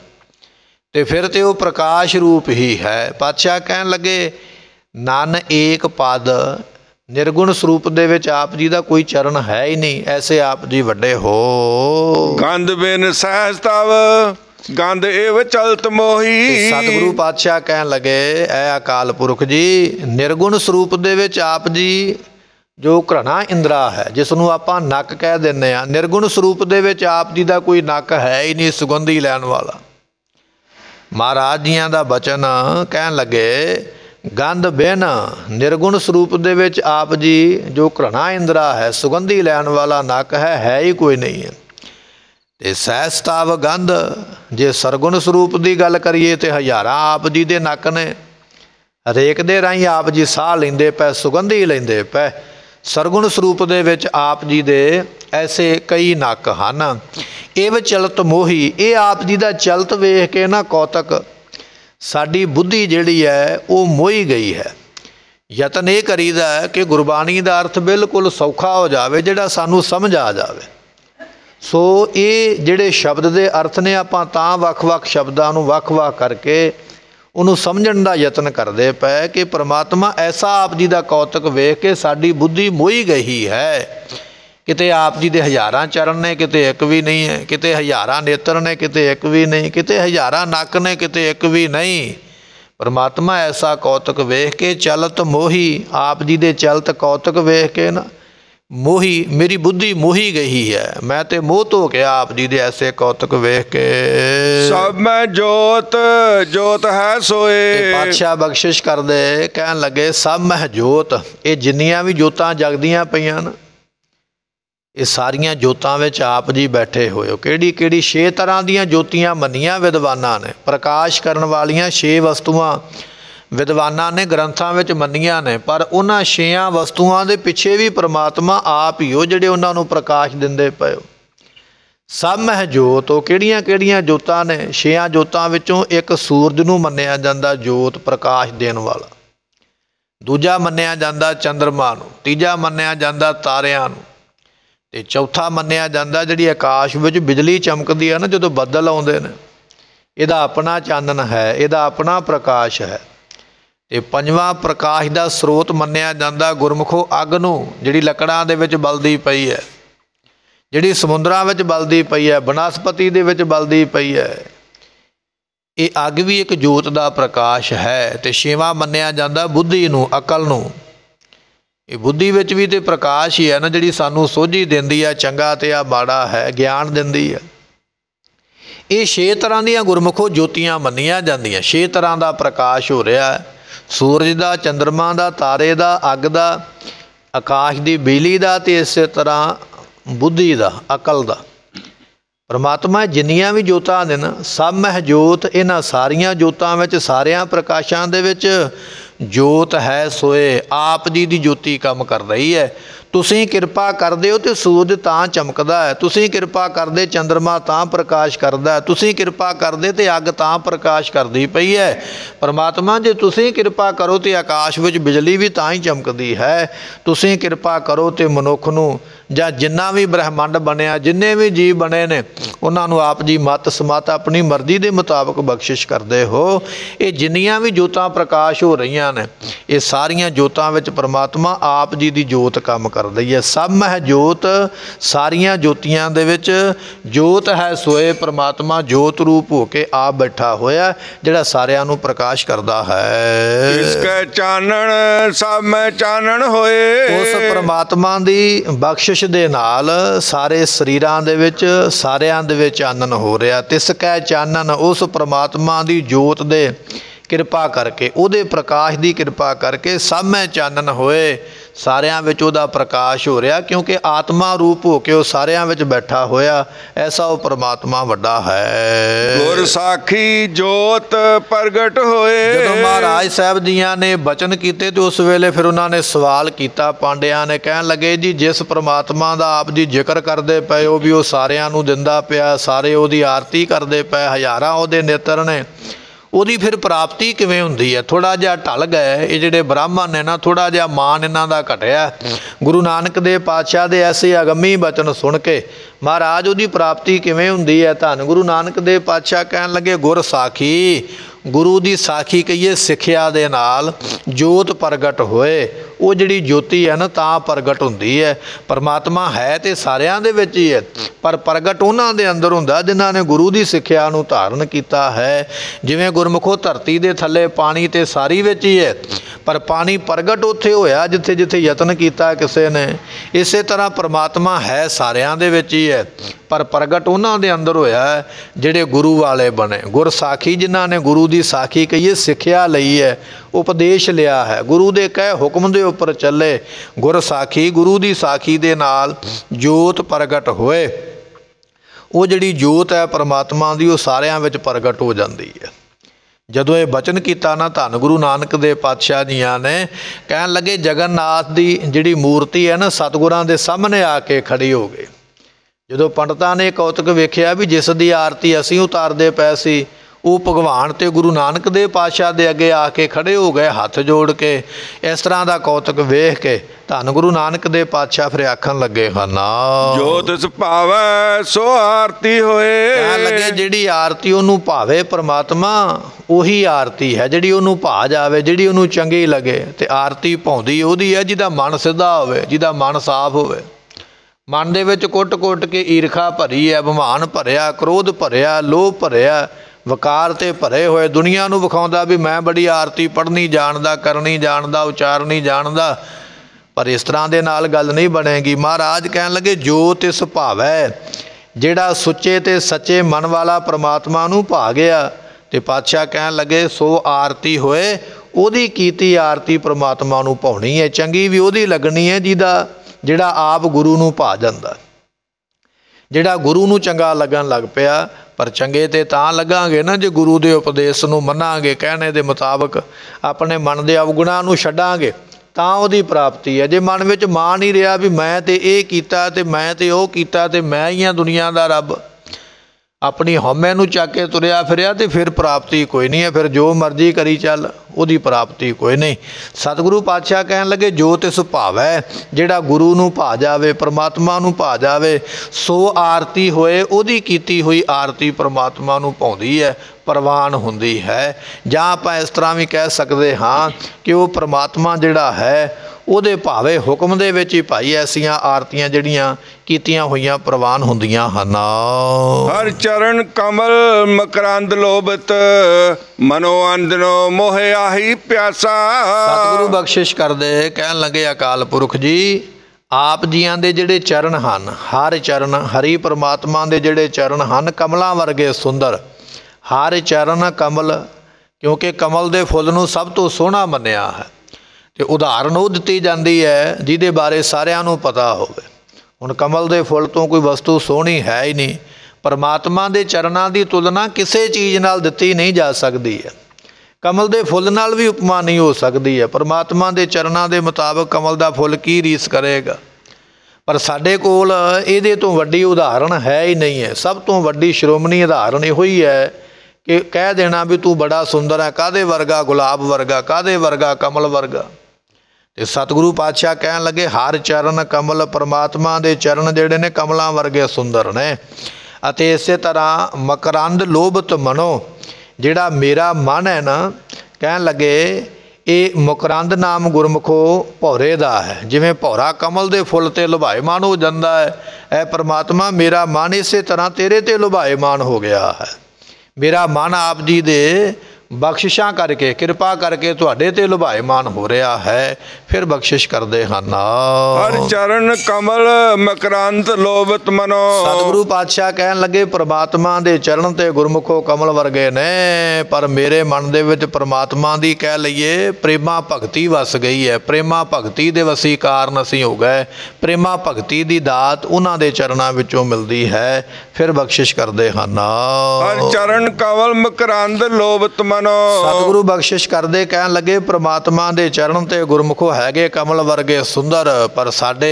ਤੇ ਫਿਰ ਤੇ ਉਹ ਪ੍ਰਕਾਸ਼ ਰੂਪ ਹੀ ਹੈ ਪਾਤਸ਼ਾਹ ਕਹਿਣ ਲੱਗੇ ਨਨ ਏਕ ਪਦ ਨਿਰਗੁਣ ਸਰੂਪ ਦੇ ਵਿੱਚ ਆਪ ਜੀ ਦਾ ਕੋਈ ਚਰਨ ਹੈ ਹੀ ਨਹੀਂ ਐਸੇ ਆਪ ਜੀ ਵੱਡੇ ਹੋ ਗੰਧ ਬਿਨ ਸਹਿਜ ਤਵ ਗੰਧ ਏਵ ਚਲਤ ਮੋਹੀ ਸਤਿਗੁਰੂ ਪਾਤਸ਼ਾਹ ਕਹਿਣ ਲਗੇ ਐ ਅਕਾਲ ਪੁਰਖ ਜੀ ਨਿਰਗੁਣ ਸਰੂਪ ਦੇ ਵਿੱਚ ਆਪ ਜੀ ਜੋ ਘਰਣਾ ਇੰਦਰਾ ਹੈ ਜਿਸ ਨੂੰ ਆਪਾਂ ਨੱਕ ਕਹਿ ਦਿੰਨੇ ਆ ਨਿਰਗੁਣ ਸਰੂਪ ਦੇ ਵਿੱਚ ਆਪ ਜੀ ਦਾ ਕੋਈ ਨੱਕ ਹੈ ਹੀ ਨਹੀਂ ਸੁਗੰਧੀ ਲੈਣ ਵਾਲਾ ਮਹਾਰਾਜ ਜੀਆਂ ਦਾ ਬਚਨ ਕਹਿਣ ਲੱਗੇ ਗੰਧ ਬਿਨ ਨਿਰਗੁਣ ਸਰੂਪ ਦੇ ਵਿੱਚ ਆਪ ਜੀ ਜੋ ਘਰਣਾ ਇੰਦਰਾ ਹੈ ਸੁਗੰਧੀ ਲੈਣ ਵਾਲਾ ਨੱਕ ਹੈ ਹੈ ਹੀ ਕੋਈ ਨਹੀਂ ਹੈ ਤੇ ਸਹਿਸਤਾਵ ਗੰਧ ਜੇ ਸਰਗੁਣ ਸਰੂਪ ਦੀ ਗੱਲ ਕਰੀਏ ਤੇ ਹਜ਼ਾਰਾਂ ਆਪ ਜੀ ਦੇ ਨੱਕ ਨੇ ਰੇਕ ਦੇ ਰਾਹੀਂ ਆਪ ਜੀ ਸਾਹ ਲੈਂਦੇ ਪੈ ਸੁਗੰਧੀ ਲੈਂਦੇ ਪੈ ਸਰਗੁਣ ਸਰੂਪ ਦੇ ਵਿੱਚ ਆਪ ਜੀ ਦੇ ਐਸੇ ਕਈ ਨੱਕ ਹਨ ਇਹ ਵਿਚਲਤ ਮੋਹੀ ਇਹ ਆਪ ਜੀ ਦਾ ਚਲਤ ਵੇਖ ਕੇ ਨਾ ਕੌਤਕ ਸਾਡੀ ਬੁੱਧੀ ਜਿਹੜੀ ਹੈ ਉਹ ਮੋਹੀ ਗਈ ਹੈ ਯਤਨ ਇਹ ਕਰੀਦਾ ਹੈ ਕਿ ਗੁਰਬਾਣੀ ਦਾ ਅਰਥ ਬਿਲਕੁਲ ਸੌਖਾ ਹੋ ਜਾਵੇ ਜਿਹੜਾ ਸਾਨੂੰ ਸਮਝ ਆ ਜਾਵੇ ਸੋ ਇਹ ਜਿਹੜੇ ਸ਼ਬਦ ਦੇ ਅਰਥ ਨੇ ਆਪਾਂ ਤਾਂ ਵੱਖ-ਵੱਖ ਸ਼ਬਦਾਂ ਨੂੰ ਵੱਖ-ਵੱਖ ਕਰਕੇ ਉਹਨੂੰ ਸਮਝਣ ਦਾ ਯਤਨ ਕਰਦੇ ਪਏ ਕਿ ਪ੍ਰਮਾਤਮਾ ਐਸਾ ਆਪ ਜੀ ਦਾ ਕੌਤਕ ਵੇਖ ਕੇ ਸਾਡੀ ਬੁੱਧੀ ਮੋਹੀ ਗਈ ਹੈ ਕਿਤੇ ਆਪ ਜੀ ਦੇ ਹਜ਼ਾਰਾਂ ਚਰਨ ਨੇ ਕਿਤੇ ਇੱਕ ਵੀ ਨਹੀਂ ਹੈ ਕਿਤੇ ਹਜ਼ਾਰਾਂ ਨੇਤਰ ਨੇ ਕਿਤੇ ਇੱਕ ਵੀ ਨਹੀਂ ਕਿਤੇ ਹਜ਼ਾਰਾਂ ਨੱਕ ਨੇ ਕਿਤੇ ਇੱਕ ਵੀ ਨਹੀਂ ਪਰਮਾਤਮਾ ਐਸਾ ਕੌਤਕ ਵੇਖ ਕੇ ਚਲਤ ਮੋਹੀ ਆਪ ਜੀ ਦੇ ਚਲਤ ਕੌਤਕ ਵੇਖ ਕੇ ਨਾ ਮੋਹੀ ਮੇਰੀ ਬੁੱਧੀ ਮੋਹੀ ਗਈ ਹੈ ਮੈਂ ਤੇ ਮੋਹ ਧੋ ਕੇ ਆਪ ਜੀ ਦੇ ਐਸੇ ਕੌਤਕ ਵੇਖ ਕੇ ਸਭ ਮੈਂ ਜੋਤ ਜੋਤ ਹੈ ਸੋਏ ਪਾਤਸ਼ਾਹ ਬਖਸ਼ਿਸ਼ ਕਰਦੇ ਕਹਿਣ ਲੱਗੇ ਸਭ ਮਹਿ ਜੋਤ ਇਹ ਜਿੰਨੀਆਂ ਵੀ ਜੋਤਾਂ ਜਗਦੀਆਂ ਪਈਆਂ ਨਾ ਇਹ ਸਾਰੀਆਂ ਜੋਤਾਂ ਵਿੱਚ ਆਪ ਜੀ ਬੈਠੇ ਹੋਇਓ ਕਿਹੜੀ ਕਿਹੜੀ ਛੇ ਤਰ੍ਹਾਂ ਦੀਆਂ ਜੋਤੀਆਂ ਮੰਨੀਆਂ ਵਿਦਵਾਨਾਂ ਨੇ ਪ੍ਰਕਾਸ਼ ਕਰਨ ਵਾਲੀਆਂ ਛੇ ਵਸਤੂਆਂ ਵਿਦਵਾਨਾਂ ਨੇ ਗ੍ਰੰਥਾਂ ਵਿੱਚ ਮੰਨੀਆਂ ਨੇ ਪਰ ਉਹਨਾਂ ਛੇਆਂ ਵਸਤੂਆਂ ਦੇ ਪਿੱਛੇ ਵੀ ਪ੍ਰਮਾਤਮਾ ਆਪ ਹੀ ਉਹ ਜਿਹੜੇ ਉਹਨਾਂ ਨੂੰ ਪ੍ਰਕਾਸ਼ ਦਿੰਦੇ ਪਏ ਸਭ ਮਹਿ ਜੋਤ ਉਹ ਕਿਹੜੀਆਂ-ਕਿਹੜੀਆਂ ਜੋਤਾਂ ਨੇ ਛੇਆਂ ਜੋਤਾਂ ਵਿੱਚੋਂ ਇੱਕ ਸੂਰਜ ਨੂੰ ਮੰਨਿਆ ਜਾਂਦਾ ਜੋਤ ਪ੍ਰਕਾਸ਼ ਦੇਣ ਵਾਲਾ ਦੂਜਾ ਮੰਨਿਆ ਜਾਂਦਾ ਚੰਦਰਮਾ ਨੂੰ ਤੀਜਾ ਮੰਨਿਆ ਜਾਂਦਾ ਤਾਰਿਆਂ ਨੂੰ ਤੇ ਚੌਥਾ ਮੰਨਿਆ ਜਾਂਦਾ ਜਿਹੜੀ ਆਕਾਸ਼ ਵਿੱਚ ਬਿਜਲੀ ਚਮਕਦੀ ਹੈ ਨਾ ਜਦੋਂ ਬੱਦਲ ਆਉਂਦੇ ਨੇ ਇਹਦਾ ਆਪਣਾ ਚਾਨਣ ਹੈ ਇਹਦਾ ਆਪਣਾ ਪ੍ਰਕਾਸ਼ ਹੈ ਤੇ ਪੰਜਵਾਂ ਪ੍ਰਕਾਸ਼ ਦਾ ਸਰੋਤ ਮੰਨਿਆ ਜਾਂਦਾ ਗੁਰਮਖੋ ਅੱਗ ਨੂੰ ਜਿਹੜੀ ਲੱਕੜਾਂ ਦੇ ਵਿੱਚ ਬਲਦੀ ਪਈ ਹੈ ਜਿਹੜੀ ਸਮੁੰਦਰਾਂ ਵਿੱਚ ਬਲਦੀ ਪਈ ਹੈ ਬਨਸਪਤੀ ਦੇ ਵਿੱਚ ਬਲਦੀ ਪਈ ਹੈ ਇਹ ਅੱਗ ਵੀ ਇੱਕ ਜੋਤ ਦਾ ਪ੍ਰਕਾਸ਼ ਹੈ ਤੇ ਛੇਵਾਂ ਮੰਨਿਆ ਜਾਂਦਾ ਬੁੱਧੀ ਨੂੰ ਅਕਲ ਨੂੰ ਇਹ ਬੁੱਧੀ ਵਿੱਚ ਵੀ ਤੇ ਪ੍ਰਕਾਸ਼ ਹੀ ਹੈ ਨਾ ਜਿਹੜੀ ਸਾਨੂੰ ਸੋਝੀ ਦਿੰਦੀ ਆ ਚੰਗਾ ਤੇ ਆ ਮਾੜਾ ਹੈ ਗਿਆਨ ਦਿੰਦੀ ਆ ਇਹ ਛੇ ਤਰ੍ਹਾਂ ਦੀਆਂ ਗੁਰਮੁਖੋ ਜੋਤੀਆਂ ਮੰਨੀਆਂ ਜਾਂਦੀਆਂ ਛੇ ਤਰ੍ਹਾਂ ਦਾ ਪ੍ਰਕਾਸ਼ ਹੋ ਰਿਹਾ ਹੈ ਸੂਰਜ ਦਾ ਚੰ드ਰਮਾ ਦਾ ਤਾਰੇ ਦਾ ਅੱਗ ਦਾ ਆਕਾਸ਼ ਦੀ ਬਿਜਲੀ ਦਾ ਤੇ ਇਸੇ ਤਰ੍ਹਾਂ ਬੁੱਧੀ ਦਾ ਅਕਲ ਦਾ ਪਰਮਾਤਮਾ ਜਿੰਨੀਆਂ ਵੀ ਜੋਤਾਂ ਨੇ ਨਾ ਸਭ ਮਹਿ ਜੋਤ ਇਹਨਾਂ ਸਾਰੀਆਂ ਜੋਤਾਂ ਵਿੱਚ ਸਾਰਿਆਂ ਪ੍ਰਕਾਸ਼ਾਂ ਦੇ ਵਿੱਚ ਜੋਤ ਹੈ ਸੋਏ ਆਪ ਜੀ ਦੀ ਜੋਤੀ ਕੰਮ ਕਰ ਰਹੀ ਹੈ ਤੁਸੀਂ ਕਿਰਪਾ ਕਰਦੇ ਹੋ ਤੇ ਸੂਰਜ ਤਾਂ ਚਮਕਦਾ ਹੈ ਤੁਸੀਂ ਕਿਰਪਾ ਕਰਦੇ ਚੰ드ਰਮਾ ਤਾਂ ਪ੍ਰਕਾਸ਼ ਕਰਦਾ ਹੈ ਤੁਸੀਂ ਕਿਰਪਾ ਕਰਦੇ ਤੇ ਅੱਗ ਤਾਂ ਪ੍ਰਕਾਸ਼ ਕਰਦੀ ਪਈ ਹੈ ਪਰਮਾਤਮਾ ਜੇ ਤੁਸੀਂ ਕਿਰਪਾ ਕਰੋ ਤੇ ਆਕਾਸ਼ ਵਿੱਚ ਬਿਜਲੀ ਵੀ ਤਾਂ ਹੀ ਚਮਕਦੀ ਹੈ ਤੁਸੀਂ ਕਿਰਪਾ ਕਰੋ ਤੇ ਮਨੁੱਖ ਨੂੰ ਜਾਂ ਜਿੰਨਾ ਵੀ ਬ੍ਰਹਿਮੰਡ ਬਣਿਆ ਜਿੰਨੇ ਵੀ ਜੀਵ ਬਣੇ ਨੇ ਉਹਨਾਂ ਨੂੰ ਆਪ ਜੀ ਮਤ ਸਮਤ ਆਪਣੀ ਮਰਜ਼ੀ ਦੇ ਮੁਤਾਬਕ ਬਖਸ਼ਿਸ਼ ਕਰਦੇ ਹੋ ਇਹ ਜਿੰਨੀਆਂ ਵੀ ਜੋਤਾਂ ਪ੍ਰਕਾਸ਼ ਹੋ ਰਹੀਆਂ ਨੇ ਇਹ ਸਾਰੀਆਂ ਜੋਤਾਂ ਵਿੱਚ ਪ੍ਰਮਾਤਮਾ ਆਪ ਜੀ ਦੀ ਜੋਤ ਕੰਮ ਕਰ ਰਹੀ ਹੈ ਸਭ ਮਹਿ ਜੋਤ ਸਾਰੀਆਂ ਜੋਤੀਆਂ ਦੇ ਵਿੱਚ ਜੋਤ ਹੈ ਸੋਏ ਪ੍ਰਮਾਤਮਾ ਜੋਤ ਰੂਪ ਹੋ ਕੇ ਆਪ ਬੈਠਾ ਹੋਇਆ ਜਿਹੜਾ ਸਾਰਿਆਂ ਨੂੰ ਪ੍ਰਕਾਸ਼ ਕਰਦਾ ਹੈ ਇਸ ਕੈ ਚਾਨਣ ਸਭ ਮਹਿ ਚਾਨਣ ਹੋਏ ਉਸ ਪ੍ਰਮਾਤਮਾ ਦੀ ਬਖਸ਼ਿਸ਼ ਵਰਜਿਸ਼ ਦੇ ਨਾਲ ਸਾਰੇ ਸਰੀਰਾਂ ਦੇ ਵਿੱਚ ਸਾਰਿਆਂ ਦੇ ਵਿੱਚ ਆਨੰਦ ਹੋ ਰਿਹਾ ਤਿਸ ਕੈ ਚਾਨਨ ਉਸ ਪ੍ਰਮਾਤਮਾ ਦੀ ਜੋਤ ਦੇ ਕਿਰਪਾ ਕਰਕੇ ਉਹਦੇ ਪ੍ਰਕਾਸ਼ ਦੀ ਕਿਰਪਾ ਕਰਕੇ ਸਭ ਮੈਂ ਚਾਨਣ ਹੋਏ ਸਾਰਿਆਂ ਵਿੱਚ ਉਹਦਾ ਪ੍ਰਕਾਸ਼ ਹੋ ਰਿਹਾ ਕਿਉਂਕਿ ਆਤਮਾ ਰੂਪ ਹੋ ਕੇ ਉਹ ਸਾਰਿਆਂ ਵਿੱਚ ਬੈਠਾ ਹੋਇਆ ਐਸਾ ਉਹ ਪ੍ਰਮਾਤਮਾ ਵੱਡਾ ਹੈ ਗੁਰ ਸਾਖੀ ਜੋਤ ਪ੍ਰਗਟ ਹੋਏ ਜਦੋਂ ਮਹਾਰਾਜ ਸਾਹਿਬ ਦੀਆਂ ਨੇ ਬਚਨ ਕੀਤੇ ਤੇ ਉਸ ਵੇਲੇ ਫਿਰ ਉਹਨਾਂ ਨੇ ਸਵਾਲ ਕੀਤਾ ਪਾਂਡਿਆਂ ਨੇ ਕਹਿਣ ਲੱਗੇ ਜੀ ਜਿਸ ਪ੍ਰਮਾਤਮਾ ਦਾ ਆਪ ਜੀ ਜ਼ਿਕਰ ਕਰਦੇ ਪਏ ਉਹ ਵੀ ਉਹ ਸਾਰਿਆਂ ਨੂੰ ਦਿੰਦਾ ਪਿਆ ਸਾਰੇ ਉਹਦੀ ਆਰਤੀ ਕਰਦੇ ਪਏ ਹਜ਼ਾਰਾਂ ਉਹਦੇ ਨੇਤਰ ਨੇ ਉਹਦੀ ਫਿਰ ਪ੍ਰਾਪਤੀ ਕਿਵੇਂ ਹੁੰਦੀ ਹੈ ਥੋੜਾ ਜਿਹਾ ਢਲ ਗਿਆ ਇਹ ਜਿਹੜੇ ਬ੍ਰਾਹਮਣ ਨੇ ਨਾ ਥੋੜਾ ਜਿਹਾ ਮਾਨ ਇਹਨਾਂ ਦਾ ਘਟਿਆ ਗੁਰੂ ਨਾਨਕ ਦੇ ਪਾਤਸ਼ਾਹ ਦੇ ਐਸੇ ਅਗੰਮੀ ਬਚਨ ਸੁਣ ਕੇ ਮਹਾਰਾਜ ਉਹਦੀ ਪ੍ਰਾਪਤੀ ਕਿਵੇਂ ਹੁੰਦੀ ਹੈ ਧੰਨ ਗੁਰੂ ਨਾਨਕ ਦੇ ਪਾਤਸ਼ਾਹ ਕਹਿਣ ਲੱਗੇ ਗੁਰ ਸਾਖੀ ਗੁਰੂ ਦੀ ਸਾਖੀ ਕਹੀਏ ਸਿੱਖਿਆ ਦੇ ਨਾਲ ਜੋਤ ਪ੍ਰਗਟ ਹੋਏ ਉਹ ਜਿਹੜੀ ਜੋਤੀ ਹੈ ਨਾ ਤਾਂ ਪ੍ਰਗਟ ਹੁੰਦੀ ਹੈ ਪਰਮਾਤਮਾ ਹੈ ਤੇ ਸਾਰਿਆਂ ਦੇ ਵਿੱਚ ਹੀ ਹੈ ਪਰ ਪ੍ਰਗਟ ਉਹਨਾਂ ਦੇ ਅੰਦਰ ਹੁੰਦਾ ਜਿਨ੍ਹਾਂ ਨੇ ਗੁਰੂ ਦੀ ਸਿੱਖਿਆ ਨੂੰ ਧਾਰਨ ਕੀਤਾ ਹੈ ਜਿਵੇਂ ਗੁਰਮੁਖੋ ਧਰਤੀ ਦੇ ਥੱਲੇ ਪਾਣੀ ਤੇ ਸਾਰੀ ਵਿੱਚ ਹੀ ਹੈ ਪਰ ਪਾਣੀ ਪ੍ਰਗਟ ਉੱਥੇ ਹੋਇਆ ਜਿੱਥੇ ਜਿੱਥੇ ਯਤਨ ਕੀਤਾ ਕਿਸੇ ਨੇ ਇਸੇ ਤਰ੍ਹਾਂ ਪਰਮਾਤਮਾ ਹੈ ਸਾਰਿਆਂ ਦੇ ਵਿੱਚ ਹੀ ਹੈ ਪਰ ਪ੍ਰਗਟ ਉਹਨਾਂ ਦੇ ਅੰਦਰ ਹੋਇਆ ਜਿਹੜੇ ਗੁਰੂ ਵਾਲੇ ਬਣੇ ਗੁਰ ਸਾਖੀ ਜਿਨ੍ਹਾਂ ਨੇ ਗੁਰੂ ਦੀ ਸਾਖੀ ਕਹੀਏ ਸਿੱਖਿਆ ਲਈ ਹੈ ਉਪਦੇਸ਼ ਲਿਆ ਹੈ ਗੁਰੂ ਦੇ ਕਹਿ ਹੁਕਮ ਦੇ ਉੱਪਰ ਚੱਲੇ ਗੁਰ ਸਾਖੀ ਗੁਰੂ ਦੀ ਸਾਖੀ ਦੇ ਨਾਲ ਜੋਤ ਪ੍ਰਗਟ ਹੋਏ ਉਹ ਜਿਹੜੀ ਜੋਤ ਹੈ ਪਰਮਾਤਮਾ ਦੀ ਉਹ ਸਾਰਿਆਂ ਵਿੱਚ ਪ੍ਰਗਟ ਹੋ ਜਾਂਦੀ ਹੈ ਜਦੋਂ ਇਹ ਬਚਨ ਕੀਤਾ ਨਾ ਧੰਨ ਗੁਰੂ ਨਾਨਕ ਦੇ ਪਾਤਸ਼ਾਹ ਜੀਆਂ ਨੇ ਕਹਿਣ ਲੱਗੇ ਜਗਨਨਾਥ ਦੀ ਜਿਹੜੀ ਮੂਰਤੀ ਹੈ ਨਾ ਸਤਗੁਰਾਂ ਦੇ ਸਾਹਮਣੇ ਆ ਕੇ ਖੜੀ ਹੋ ਗਈ ਜਦੋਂ ਪੰਡਤਾਂ ਨੇ ਕੌਤਕ ਵੇਖਿਆ ਵੀ ਜਿਸ ਦੀ ਆਰਤੀ ਅਸੀਂ ਉਤਾਰਦੇ ਪਏ ਸੀ ਉਹ ਭਗਵਾਨ ਤੇ ਗੁਰੂ ਨਾਨਕ ਦੇਵ ਪਾਤਸ਼ਾਹ ਦੇ ਅੱਗੇ ਆ ਕੇ ਖੜੇ ਹੋ ਗਏ ਹੱਥ ਜੋੜ ਕੇ ਇਸ ਤਰ੍ਹਾਂ ਦਾ ਕੌਤਕ ਵੇਖ ਕੇ ਧੰਨ ਗੁਰੂ ਨਾਨਕ ਦੇਵ ਪਾਤਸ਼ਾਹ ਫਿਰ ਆਖਣ ਲੱਗੇ ਹਨ ਜੋ ਤਿਸ ਪਾਵੇ ਸੋ ਆਰਤੀ ਹੋਏ ਕਹ ਲੱਗੇ ਜਿਹੜੀ ਆਰਤੀ ਉਹਨੂੰ ਭਾਵੇ ਪ੍ਰਮਾਤਮਾ ਉਹੀ ਆਰਤੀ ਹੈ ਜਿਹੜੀ ਉਹਨੂੰ ਭਾ ਜਾਵੇ ਜਿਹੜੀ ਉਹਨੂੰ ਚੰਗੀ ਲੱਗੇ ਤੇ ਆਰਤੀ ਭਾਉਂਦੀ ਉਹਦੀ ਹੈ ਜਿਹਦਾ ਮਨ ਸਿੱਧਾ ਹੋਵੇ ਜਿਹਦਾ ਮਨ ਸਾਫ਼ ਹੋਵੇ ਮਨ ਦੇ ਵਿੱਚ ਕੁੱਟ-ਕੁੱਟ ਕੇ ਈਰਖਾ ਭਰੀ ਹੈ ਭਵਾਨ ਭਰਿਆ ਕ੍ਰੋਧ ਭਰਿਆ ਲੋਭ ਭਰਿਆ ਵਕਾਰ ਤੇ ਭਰੇ ਹੋਏ ਦੁਨੀਆ ਨੂੰ ਵਿਖਾਉਂਦਾ ਵੀ ਮੈਂ ਬੜੀ ਆਰਤੀ ਪੜਨੀ ਜਾਣਦਾ ਕਰਨੀ ਜਾਣਦਾ ਉਚਾਰਨੀ ਜਾਣਦਾ ਪਰ ਇਸ ਤਰ੍ਹਾਂ ਦੇ ਨਾਲ ਗੱਲ ਨਹੀਂ ਬਣੇਗੀ ਮਹਾਰਾਜ ਕਹਿਣ ਲੱਗੇ ਜੋ ਤੇ ਸੁਭਾਵੈ ਜਿਹੜਾ ਸੁੱਚੇ ਤੇ ਸੱਚੇ ਮਨ ਵਾਲਾ ਪ੍ਰਮਾਤਮਾ ਨੂੰ ਭਾ ਗਿਆ ਤੇ ਪਾਤਸ਼ਾਹ ਕਹਿਣ ਲੱਗੇ ਸੋ ਆਰਤੀ ਹੋਏ ਉਹਦੀ ਕੀਤੀ ਆਰਤੀ ਪ੍ਰਮਾਤਮਾ ਨੂੰ ਪਾਉਣੀ ਹੈ ਚੰਗੀ ਵੀ ਉਹਦੀ ਲੱਗਣੀ ਹੈ ਜਿਹਦਾ ਜਿਹੜਾ ਆਪ ਗੁਰੂ ਨੂੰ ਭਾ ਜਾਂਦਾ ਜਿਹੜਾ ਗੁਰੂ ਨੂੰ ਚੰਗਾ ਲੱਗਣ ਲੱਗ ਪਿਆ ਪਰ ਚੰਗੇ ਤੇ ਤਾਂ ਲੱਗਾਂਗੇ ਨਾ ਜੇ ਗੁਰੂ ਦੇ ਉਪਦੇਸ਼ ਨੂੰ ਮੰਨਾਂਗੇ ਕਹਿਣੇ ਦੇ ਮੁਤਾਬਕ ਆਪਣੇ ਮਨ ਦੇ ਅਵਗੁਣਾਂ ਨੂੰ ਛੱਡਾਂਗੇ ਤਾਂ ਉਹਦੀ ਪ੍ਰਾਪਤੀ ਹੈ ਜੇ ਮਨ ਵਿੱਚ ਮਾਣ ਹੀ ਰਿਹਾ ਵੀ ਮੈਂ ਤੇ ਇਹ ਕੀਤਾ ਤੇ ਮੈਂ ਤੇ ਉਹ ਕੀਤਾ ਤੇ ਮੈਂ ਹੀ ਆ ਦੁਨੀਆ ਦਾ ਰੱਬ ਆਪਣੀ ਹਉਮੈ ਨੂੰ ਚੱਕ ਕੇ ਤੁਰਿਆ ਫਿਰਿਆ ਤੇ ਫਿਰ ਪ੍ਰਾਪਤੀ ਕੋਈ ਨਹੀਂ ਹੈ ਫਿਰ ਜੋ ਮਰਜ਼ੀ ਕਰੀ ਚੱਲ ਉਹਦੀ ਪ੍ਰਾਪਤੀ ਕੋਈ ਨਹੀਂ ਸਤਿਗੁਰੂ ਪਾਤਸ਼ਾਹ ਕਹਿਣ ਲੱਗੇ ਜੋ ਤਿਸ ਭਾਵੈ ਜਿਹੜਾ ਗੁਰੂ ਨੂੰ ਭਾ ਜਾਵੇ ਪ੍ਰਮਾਤਮਾ ਨੂੰ ਭਾ ਜਾਵੇ ਸੋ ਆਰਤੀ ਹੋਏ ਉਹਦੀ ਕੀਤੀ ਹੋਈ ਆਰਤੀ ਪ੍ਰਮਾਤਮਾ ਨੂੰ ਪਾਉਂਦੀ ਹੈ ਪ੍ਰਵਾਨ ਹੁੰਦੀ ਹੈ ਜਾਂ ਆਪਾਂ ਇਸ ਤਰ੍ਹਾਂ ਵੀ ਕਹਿ ਸਕਦੇ ਹਾਂ ਕਿ ਉਹ ਪ੍ਰਮਾਤਮਾ ਜਿਹੜਾ ਹੈ ਉਹਦੇ ਭਾਵੇਂ ਹੁਕਮ ਦੇ ਵਿੱਚ ਹੀ ਭਾਈ ਐਸੀਆਂ ਆਰਤੀਆਂ ਜਿਹੜੀਆਂ ਕੀਤੀਆਂ ਹੋਈਆਂ ਪ੍ਰਵਾਨ ਹੁੰਦੀਆਂ ਹਨ ਹਰ ਚਰਨ ਕਮਲ ਮਕਰੰਦ ਲੋਭਤ ਮਨੋ ਅੰਦਨੋ ਮੋਹ ਆਹੀ ਪਿਆਸਾ ਸਤਿਗੁਰੂ ਬਖਸ਼ਿਸ਼ ਕਰਦੇ ਕਹਿਣ ਲੱਗੇ ਅਕਾਲ ਪੁਰਖ ਜੀ ਆਪ ਜੀਆਂ ਦੇ ਜਿਹੜੇ ਚਰਨ ਹਨ ਹਰ ਚਰਨ ਹਰੀ ਪ੍ਰਮਾਤਮਾ ਦੇ ਜਿਹੜੇ ਚਰਨ ਹਨ ਕਮਲਾਂ ਵਰਗੇ ਸੁੰਦਰ ਹਰ ਚਰਨ ਕਮਲ ਕਿਉਂਕਿ ਕਮਲ ਦੇ ਫੁੱਲ ਨੂੰ ਸਭ ਤੋਂ ਸੋਹਣਾ ਮੰਨਿਆ ਹੈ ਤੇ ਉਦਾਹਰਨ ਉਹ ਦਿੱਤੀ ਜਾਂਦੀ ਹੈ ਜਿਹਦੇ ਬਾਰੇ ਸਾਰਿਆਂ ਨੂੰ ਪਤਾ ਹੋਵੇ ਹੁਣ ਕਮਲ ਦੇ ਫੁੱਲ ਤੋਂ ਕੋਈ ਵਸਤੂ ਸੋਹਣੀ ਹੈ ਹੀ ਨਹੀਂ ਪਰਮਾਤਮਾ ਦੇ ਚਰਨਾਂ ਦੀ ਤੁਲਨਾ ਕਿਸੇ ਚੀਜ਼ ਨਾਲ ਦਿੱਤੀ ਨਹੀਂ ਜਾ ਸਕਦੀ ਹੈ ਕਮਲ ਦੇ ਫੁੱਲ ਨਾਲ ਵੀ ਉਪਮਾ ਨਹੀਂ ਹੋ ਸਕਦੀ ਹੈ ਪਰਮਾਤਮਾ ਦੇ ਚਰਨਾਂ ਦੇ ਮੁਤਾਬਕ ਕਮਲ ਦਾ ਫੁੱਲ ਕੀ ਰੀਸ ਕਰੇਗਾ ਪਰ ਸਾਡੇ ਕੋਲ ਇਹਦੇ ਤੋਂ ਵੱਡੀ ਉਦਾਹਰਣ ਹੈ ਹੀ ਨਹੀਂ ਹੈ ਸਭ ਤੋਂ ਵੱਡੀ ਸ਼੍ਰੋਮਣੀ ਉਦਾਹਰਣ ਇਹੋ ਹੀ ਹੈ ਕਿ ਕਹਿ ਦੇਣਾ ਵੀ ਤੂੰ ਬੜਾ ਸੁੰਦਰ ਹੈ ਕਾਦੇ ਵਰਗਾ ਗੁਲਾਬ ਵਰਗਾ ਕਾਦੇ ਵਰਗਾ ਕਮਲ ਵਰਗਾ ਤੇ ਸਤਿਗੁਰੂ ਪਾਤਸ਼ਾਹ ਕਹਿਣ ਲੱਗੇ ਹਰ ਚਰਨ ਕਮਲ ਪਰਮਾਤਮਾ ਦੇ ਚਰਨ ਜਿਹੜੇ ਨੇ ਕਮਲਾਂ ਵਰਗੇ ਸੁੰਦਰ ਨੇ ਅਤੇ ਇਸੇ ਤਰ੍ਹਾਂ ਮਕਰੰਦ ਲੋਭਤ ਮਨੋ ਜਿਹੜਾ ਮੇਰਾ ਮਨ ਹੈ ਨਾ ਕਹਿਣ ਲੱਗੇ ਇਹ ਮਕਰੰਦ ਨਾਮ ਗੁਰਮਖੋ ਭੌਰੇ ਦਾ ਹੈ ਜਿਵੇਂ ਭੌਰਾ ਕਮਲ ਦੇ ਫੁੱਲ ਤੇ ਲੁਭਾਇਮਾਨ ਹੋ ਜਾਂਦਾ ਹੈ ਐ ਪਰਮਾਤਮਾ ਮੇਰਾ ਮਨ ਇਸੇ ਤਰ੍ਹਾਂ ਤੇਰੇ ਤੇ ਲੁਭਾਇਮਾਨ ਹੋ ਗਿਆ ਹੈ ਮੇਰਾ ਮਨ ਆਪ ਜੀ ਦੇ ਬਖਸ਼ਿਸ਼ਾਂ ਕਰਕੇ ਕਿਰਪਾ ਕਰਕੇ ਤੁਹਾਡੇ ਤੇ ਲੁਭਾਇਮਾਨ ਹੋ ਰਿਹਾ ਹੈ ਫਿਰ ਬਖਸ਼ਿਸ਼ ਕਰਦੇ ਹਨ ਹਰ ਚਰਨ ਕਮਲ ਮਕਰੰਤ ਲੋਭਤ ਮਨੋ ਸਤਿਗੁਰੂ ਪਾਤਸ਼ਾਹ ਕਹਿਣ ਲੱਗੇ ਪ੍ਰਮਾਤਮਾ ਦੇ ਚਰਨ ਤੇ ਗੁਰਮੁਖੋ ਕਮਲ ਵਰਗੇ ਨੇ ਪਰ ਮੇਰੇ ਮਨ ਦੇ ਵਿੱਚ ਪ੍ਰਮਾਤਮਾ ਦੀ ਕਹਿ ਲਈਏ ਪ੍ਰੇਮਾ ਭਗਤੀ ਵਸ ਗਈ ਹੈ ਪ੍ਰੇਮਾ ਭਗਤੀ ਦੇ ਵਸੀ ਕਾਰਨ ਅਸੀਂ ਹੋ ਗਏ ਪ੍ਰੇਮਾ ਭਗਤੀ ਦੀ ਦਾਤ ਉਹਨਾਂ ਦੇ ਚਰਨਾਂ ਵਿੱਚੋਂ ਮਿਲਦੀ ਹੈ ਫਿਰ ਬਖਸ਼ਿਸ਼ ਕਰਦੇ ਹਨ ਹਰ ਚਰਨ ਕਮਲ ਮਕਰੰਦ ਲੋਭਤ ਮਨੋ ਮਨੋ ਸਤਿਗੁਰੂ ਬਖਸ਼ਿਸ਼ ਕਰਦੇ ਕਹਿਣ ਲੱਗੇ ਪ੍ਰਮਾਤਮਾ ਦੇ ਚਰਨ ਤੇ ਗੁਰਮੁਖੋ ਹੈਗੇ ਕਮਲ ਵਰਗੇ ਸੁੰਦਰ ਪਰ ਸਾਡੇ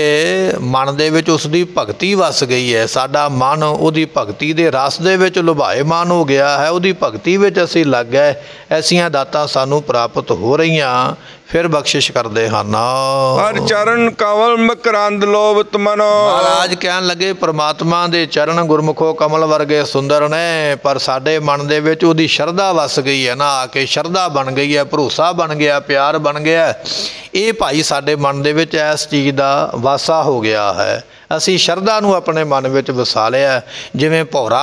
ਮਨ ਦੇ ਵਿੱਚ ਉਸ ਦੀ ਭਗਤੀ ਵਸ ਗਈ ਹੈ ਸਾਡਾ ਮਨ ਉਹਦੀ ਭਗਤੀ ਦੇ ਰਸ ਦੇ ਵਿੱਚ ਲੁਭਾਏਮਾਨ ਹੋ ਗਿਆ ਹੈ ਉਹਦੀ ਭਗਤੀ ਵਿੱਚ ਅਸੀਂ ਲੱਗ ਗਏ ਐਸੀਆਂ ਦਾਤਾਂ ਸਾਨੂੰ ਪ੍ਰਾਪਤ ਹੋ ਰਹੀਆਂ ਫਿਰ ਬਖਸ਼ਿਸ਼ ਕਰਦੇ ਹਨ ਹਰ ਚਰਨ ਕਮਲ ਮਕਰੰਦ ਲੋਭਤ ਤਮਨੋ ਮਹਾਰਾਜ ਕਹਿਣ ਲੱਗੇ ਪ੍ਰਮਾਤਮਾ ਦੇ ਚਰਨ ਗੁਰਮੁਖੋ ਕਮਲ ਵਰਗੇ ਸੁੰਦਰ ਨੇ ਪਰ ਸਾਡੇ ਮਨ ਦੇ ਵਿੱਚ ਉਹਦੀ ਸ਼ਰਧਾ ਵਸ ਗਈ ਹੈ ਨਾ ਆ ਕੇ ਸ਼ਰਧਾ ਬਣ ਗਈ ਹੈ ਭਰੋਸਾ ਬਣ ਗਿਆ ਪਿਆਰ ਬਣ ਗਿਆ ਇਹ ਭਾਈ ਸਾਡੇ ਮਨ ਦੇ ਵਿੱਚ ਇਸ ਚੀਜ਼ ਦਾ ਵਾਸਾ ਹੋ ਗਿਆ ਹੈ ਅਸੀਂ ਸ਼ਰਧਾ ਨੂੰ ਆਪਣੇ ਮਨ ਵਿੱਚ ਵਸਾ ਲਿਆ ਜਿਵੇਂ ਭੌਰਾ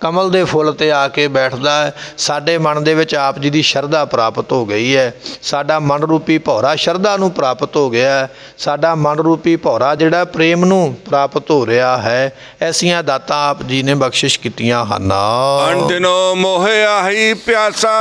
ਕਮਲ ਦੇ ਫੁੱਲ ਤੇ ਆ ਕੇ ਬੈਠਦਾ ਸਾਡੇ ਮਨ ਦੇ ਵਿੱਚ ਆਪ ਜੀ ਦੀ ਸ਼ਰਧਾ ਪ੍ਰਾਪਤ ਹੋ ਗਈ ਹੈ ਸਾਡਾ ਮਨ ਰੂਪੀ ਭੌਰਾ ਸ਼ਰਧਾ ਨੂੰ ਪ੍ਰਾਪਤ ਹੋ ਗਿਆ ਸਾਡਾ ਮਨ ਰੂਪੀ ਭੌਰਾ ਜਿਹੜਾ ਪ੍ਰੇਮ ਨੂੰ ਪ੍ਰਾਪਤ ਹੋ ਰਿਹਾ ਹੈ ਐਸੀਆਂ ਦਾਤਾਂ ਆਪ ਜੀ ਨੇ ਬਖਸ਼ਿਸ਼ ਕੀਤੀਆਂ ਹਨ ਅਨ ਦਿਨੋ ਮੋਹ ਆਹੀ ਪਿਆਸਾ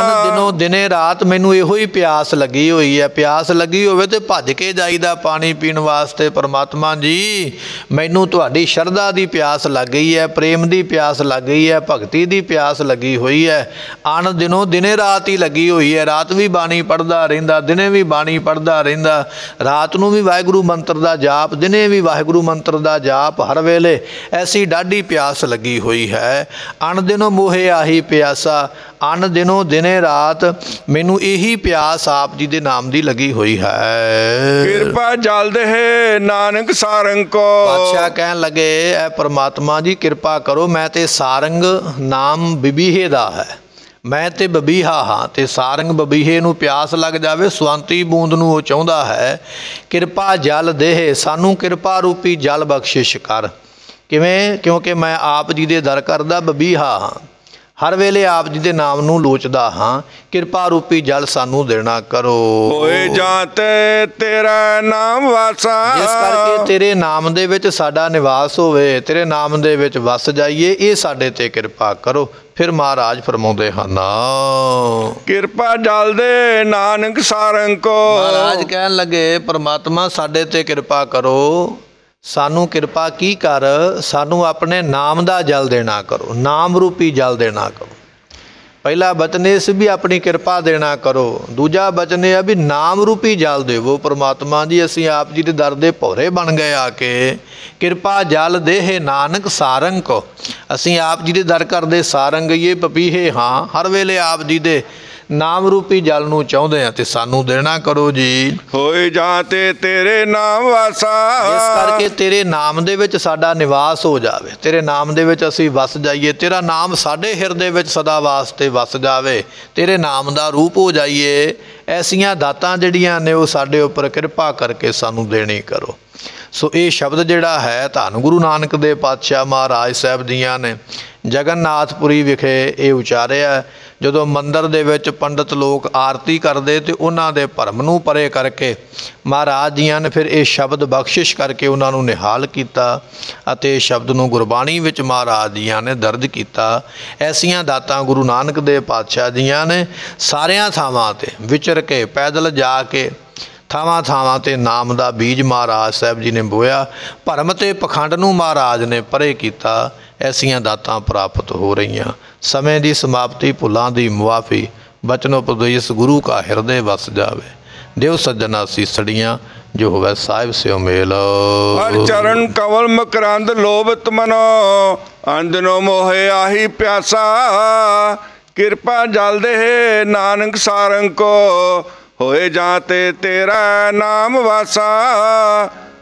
ਅਨ ਦਿਨੋ ਦਿਨੇ ਰਾਤ ਮੈਨੂੰ ਇਹੋ ਹੀ ਪਿਆਸ ਲੱਗੀ ਹੋਈ ਹੈ ਪਿਆਸ ਲੱਗੀ ਹੋਵੇ ਤੇ ਭੱਜ ਕੇ ਜਾਈਦਾ ਪਾਣੀ ਪੀਣ ਵਾਸਤੇ ਪਰਮਾਤਮਾ ਜੀ ਮੈਨੂੰ ਤੁਹਾਡੀ ਸ਼ਰਧਾ ਦੀ ਪਿਆਸ ਲੱਗ ਗਈ ਹੈ ਪ੍ਰੇਮ ਦੀ ਪਿਆਸ ਲੱਗ ਗਈ ਹੈ ਭਗਤੀ ਦੀ ਪਿਆਸ ਲੱਗੀ ਹੋਈ ਹੈ ਆਣ ਦਿਨੋਂ ਦਿਨੇ ਰਾਤ ਹੀ ਲੱਗੀ ਹੋਈ ਹੈ ਰਾਤ ਵੀ ਬਾਣੀ ਪੜਦਾ ਰਹਿੰਦਾ ਦਿਨੇ ਵੀ ਬਾਣੀ ਪੜਦਾ ਰਹਿੰਦਾ ਰਾਤ ਨੂੰ ਵੀ ਵਾਹਿਗੁਰੂ ਮੰਤਰ ਦਾ ਜਾਪ ਦਿਨੇ ਵੀ ਵਾਹਿਗੁਰੂ ਮੰਤਰ ਦਾ ਜਾਪ ਹਰ ਵੇਲੇ ਐਸੀ ਡਾਢੀ ਪਿਆਸ ਲੱਗੀ ਹੋਈ ਹੈ ਅਣ ਦਿਨੋਂ ਮੋਹੇ ਆਹੀ ਪਿਆਸਾ ਅਣ ਦਿਨੋਂ ਦਿਨੇ ਰਾਤ ਮੈਨੂੰ ਇਹੀ ਪਿਆਸ ਆਪ ਜੀ ਦੇ ਨਾਮ ਦੀ ਲੱਗੀ ਹੋਈ ਹੈ ਕਿਰਪਾ ਜਲਦ ਹੈ ਨਾਨਕ ਸਾਰੰਗ ਕੋ ਪਾਤਸ਼ਾਹ ਕਹਿਣ ਲੱਗੇ ਐ ਪ੍ਰਮਾਤਮਾ ਜੀ ਕਿਰਪਾ ਕਰੋ ਮੈਂ ਤੇ ਸਾਰੰਗ ਨਾਮ ਬਿਬੀਹੇ ਦਾ ਹੈ ਮੈਂ ਤੇ ਬਬੀਹਾ ਹਾਂ ਤੇ ਸਾਰੰਗ ਬਬੀਹੇ ਨੂੰ ਪਿਆਸ ਲੱਗ ਜਾਵੇ ਸੁਆੰਤੀ ਬੂੰਦ ਨੂੰ ਉਹ ਚਾਹੁੰਦਾ ਹੈ ਕਿਰਪਾ ਜਲ ਦੇਹ ਸਾਨੂੰ ਕਿਰਪਾ ਰੂਪੀ ਜਲ ਬਖਸ਼ਿਸ਼ ਕਰ ਕਿਵੇਂ ਕਿਉਂਕਿ ਮੈਂ ਆਪ ਜੀ ਦੇ ਦਰ ਕਰਦਾ ਬਬੀਹਾ ਹਾਂ ਹਰ ਵੇਲੇ ਆਪ ਜੀ ਦੇ ਨਾਮ ਨੂੰ ਲੋਚਦਾ ਹਾਂ ਕਿਰਪਾ ਰੂਪੀ ਜਲ ਸਾਨੂੰ ਦੇਣਾ ਕਰੋ ਹੋਏ ਜਾਂਤੇ ਤੇਰਾ ਨਾਮ ਵਾਸਾ ਜਿਸ ਕਰਕੇ ਤੇਰੇ ਨਾਮ ਦੇ ਵਿੱਚ ਸਾਡਾ ਨਿਵਾਸ ਹੋਵੇ ਤੇਰੇ ਨਾਮ ਦੇ ਵਿੱਚ ਵਸ ਜਾਈਏ ਇਹ ਸਾਡੇ ਤੇ ਕਿਰਪਾ ਕਰੋ ਫਿਰ ਮਹਾਰਾਜ ਫਰਮਾਉਂਦੇ ਹਨ ਕਿਰਪਾ ਜਲ ਦੇ ਨਾਨਕ ਸਾਰੰਗ ਕੋ ਮਹਾਰਾਜ ਕਹਿਣ ਲੱਗੇ ਪ੍ਰਮਾਤਮਾ ਸਾਡੇ ਤੇ ਕਿਰਪਾ ਕਰੋ ਸਾਨੂੰ ਕਿਰਪਾ ਕੀ ਕਰ ਸਾਨੂੰ ਆਪਣੇ ਨਾਮ ਦਾ ਜਲ ਦੇਣਾ ਕਰੋ ਨਾਮ ਰੂਪੀ ਜਲ ਦੇਣਾ ਕਰੋ ਪਹਿਲਾ ਬਚਨੇਸ ਇਸ ਵੀ ਆਪਣੀ ਕਿਰਪਾ ਦੇਣਾ ਕਰੋ ਦੂਜਾ ਬਚਨੇ ਆ ਵੀ ਨਾਮ ਰੂਪੀ ਜਲ ਦੇਵੋ ਪ੍ਰਮਾਤਮਾ ਜੀ ਅਸੀਂ ਆਪ ਜੀ ਦੇ ਦਰ ਦੇ ਭੋਰੇ ਬਣ ਗਏ ਆ ਕੇ ਕਿਰਪਾ ਜਲ ਦੇਹੇ ਨਾਨਕ ਸਾਰੰਗ ਕੋ ਅਸੀਂ ਆਪ ਜੀ ਦੇ ਦਰ ਕਰਦੇ ਸਾਰੰਗ ਇਹ ਪਪੀਹੇ ਹਾਂ ਹਰ ਵੇਲੇ ਆਪ ਜੀ ਦੇ ਨਾਮ ਰੂਪੀ ਜਲ ਨੂੰ ਚਾਹੁੰਦੇ ਆ ਤੇ ਸਾਨੂੰ ਦੇਣਾ ਕਰੋ ਜੀ ਹੋਏ ਜਾਤੇ ਤੇਰੇ ਨਾਮ ਵਾਸਾ ਇਸ ਕਰਕੇ ਤੇਰੇ ਨਾਮ ਦੇ ਵਿੱਚ ਸਾਡਾ ਨਿਵਾਸ ਹੋ ਜਾਵੇ ਤੇਰੇ ਨਾਮ ਦੇ ਵਿੱਚ ਅਸੀਂ ਵਸ ਜਾਈਏ ਤੇਰਾ ਨਾਮ ਸਾਡੇ ਹਿਰਦੇ ਵਿੱਚ ਸਦਾ ਵਾਸਤੇ ਵਸ ਜਾਵੇ ਤੇਰੇ ਨਾਮ ਦਾ ਰੂਪ ਹੋ ਜਾਈਏ ਐਸੀਆਂ ਦਾਤਾਂ ਜਿਹੜੀਆਂ ਨੇ ਉਹ ਸਾਡੇ ਉੱਪਰ ਕਿਰਪਾ ਕਰਕੇ ਸਾਨੂੰ ਦੇਣੀ ਕਰੋ ਸੋ ਇਹ ਸ਼ਬਦ ਜਿਹੜਾ ਹੈ ਧੰਨ ਗੁਰੂ ਨਾਨਕ ਦੇ ਪਾਤਸ਼ਾਹ ਮਹਾਰਾਜ ਸਾਹਿਬ ਦੀਆਂ ਨੇ ਜਗਨਨਾਥਪੁਰੀ ਵਿਖੇ ਇਹ ਉਚਾਰਿਆ ਜਦੋਂ ਮੰਦਰ ਦੇ ਵਿੱਚ ਪੰਡਤ ਲੋਕ ਆਰਤੀ ਕਰਦੇ ਤੇ ਉਹਨਾਂ ਦੇ ਭਰਮ ਨੂੰ ਪਰੇ ਕਰਕੇ ਮਹਾਰਾਜ ਜੀਆਂ ਨੇ ਫਿਰ ਇਹ ਸ਼ਬਦ ਬਖਸ਼ਿਸ਼ ਕਰਕੇ ਉਹਨਾਂ ਨੂੰ ਨਿਹਾਲ ਕੀਤਾ ਅਤੇ ਇਹ ਸ਼ਬਦ ਨੂੰ ਗੁਰਬਾਣੀ ਵਿੱਚ ਮਹਾਰਾਜ ਜੀਆਂ ਨੇ ਦਰਜ ਕੀਤਾ ਐਸੀਆਂ ਦਾਤਾਂ ਗੁਰੂ ਨਾਨਕ ਦੇ ਪਾਤਸ਼ਾਹ ਜੀਆਂ ਨੇ ਸਾਰਿਆਂ ਥਾਵਾਂ ਤੇ ਵਿਚਰ ਕੇ ਪੈਦਲ ਜਾ ਕੇ ਥਾਵਾਂ ਥਾਵਾਂ ਤੇ ਨਾਮ ਦਾ ਬੀਜ ਮਹਾਰਾਜ ਸਾਹਿਬ ਜੀ ਨੇ ਬੋਇਆ ਭਰਮ ਤੇ ਪਖੰਡ ਨੂੰ ਮਹਾਰਾਜ ਨੇ ਪਰੇ ਕੀਤਾ ਐਸੀਆਂ ਦਾਤਾਂ ਪ੍ਰਾਪਤ ਹੋ ਰਹੀਆਂ ਸਮੇਂ ਦੀ ਸਮਾਪਤੀ ਭੁੱਲਾਂ ਦੀ ਮੁਆਫੀ ਬਚਨੋ ਪ੍ਰਦੇਸ਼ ਗੁਰੂ ਕਾ ਹਿਰਦੇ ਵਸ ਜਾਵੇ ਦੇਵ ਸੱਜਣਾ ਸੀਸੜੀਆਂ ਜੋ ਹੋਵੇ ਸਾਹਿਬ ਸਿਉ ਮੇਲ ਹਰ ਚਰਨ ਕਵਲ ਮਕਰੰਦ ਲੋਭ ਤਮਨ ਅੰਦਨੋ ਮੋਹਿ ਆਹੀ ਪਿਆਸਾ ਕਿਰਪਾ ਜਲ ਦੇ ਨਾਨਕ ਸਾਰੰਗ ਕੋ ਹੋਏ ਜਾਤੇ ਤੇਰਾ ਨਾਮ ਵਾਸਾ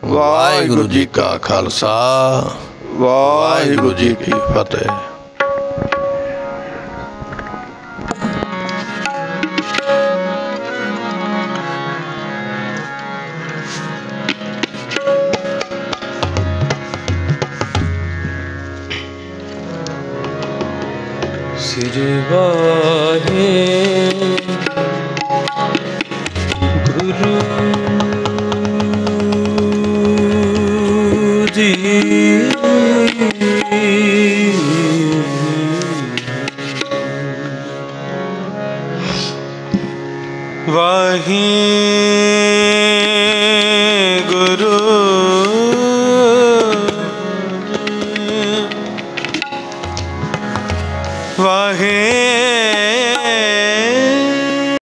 ਵਾਹਿਗੁਰੂ ਜੀ ਕਾ ਖਾਲਸਾ ਵਾਹਿਗੁਰੂ ਜੀ ਕੀ ਫਤਿਹ ਸਿਰਵਾਹੇ ਗੁਰੂ ਜੀ ਵਾਹੀ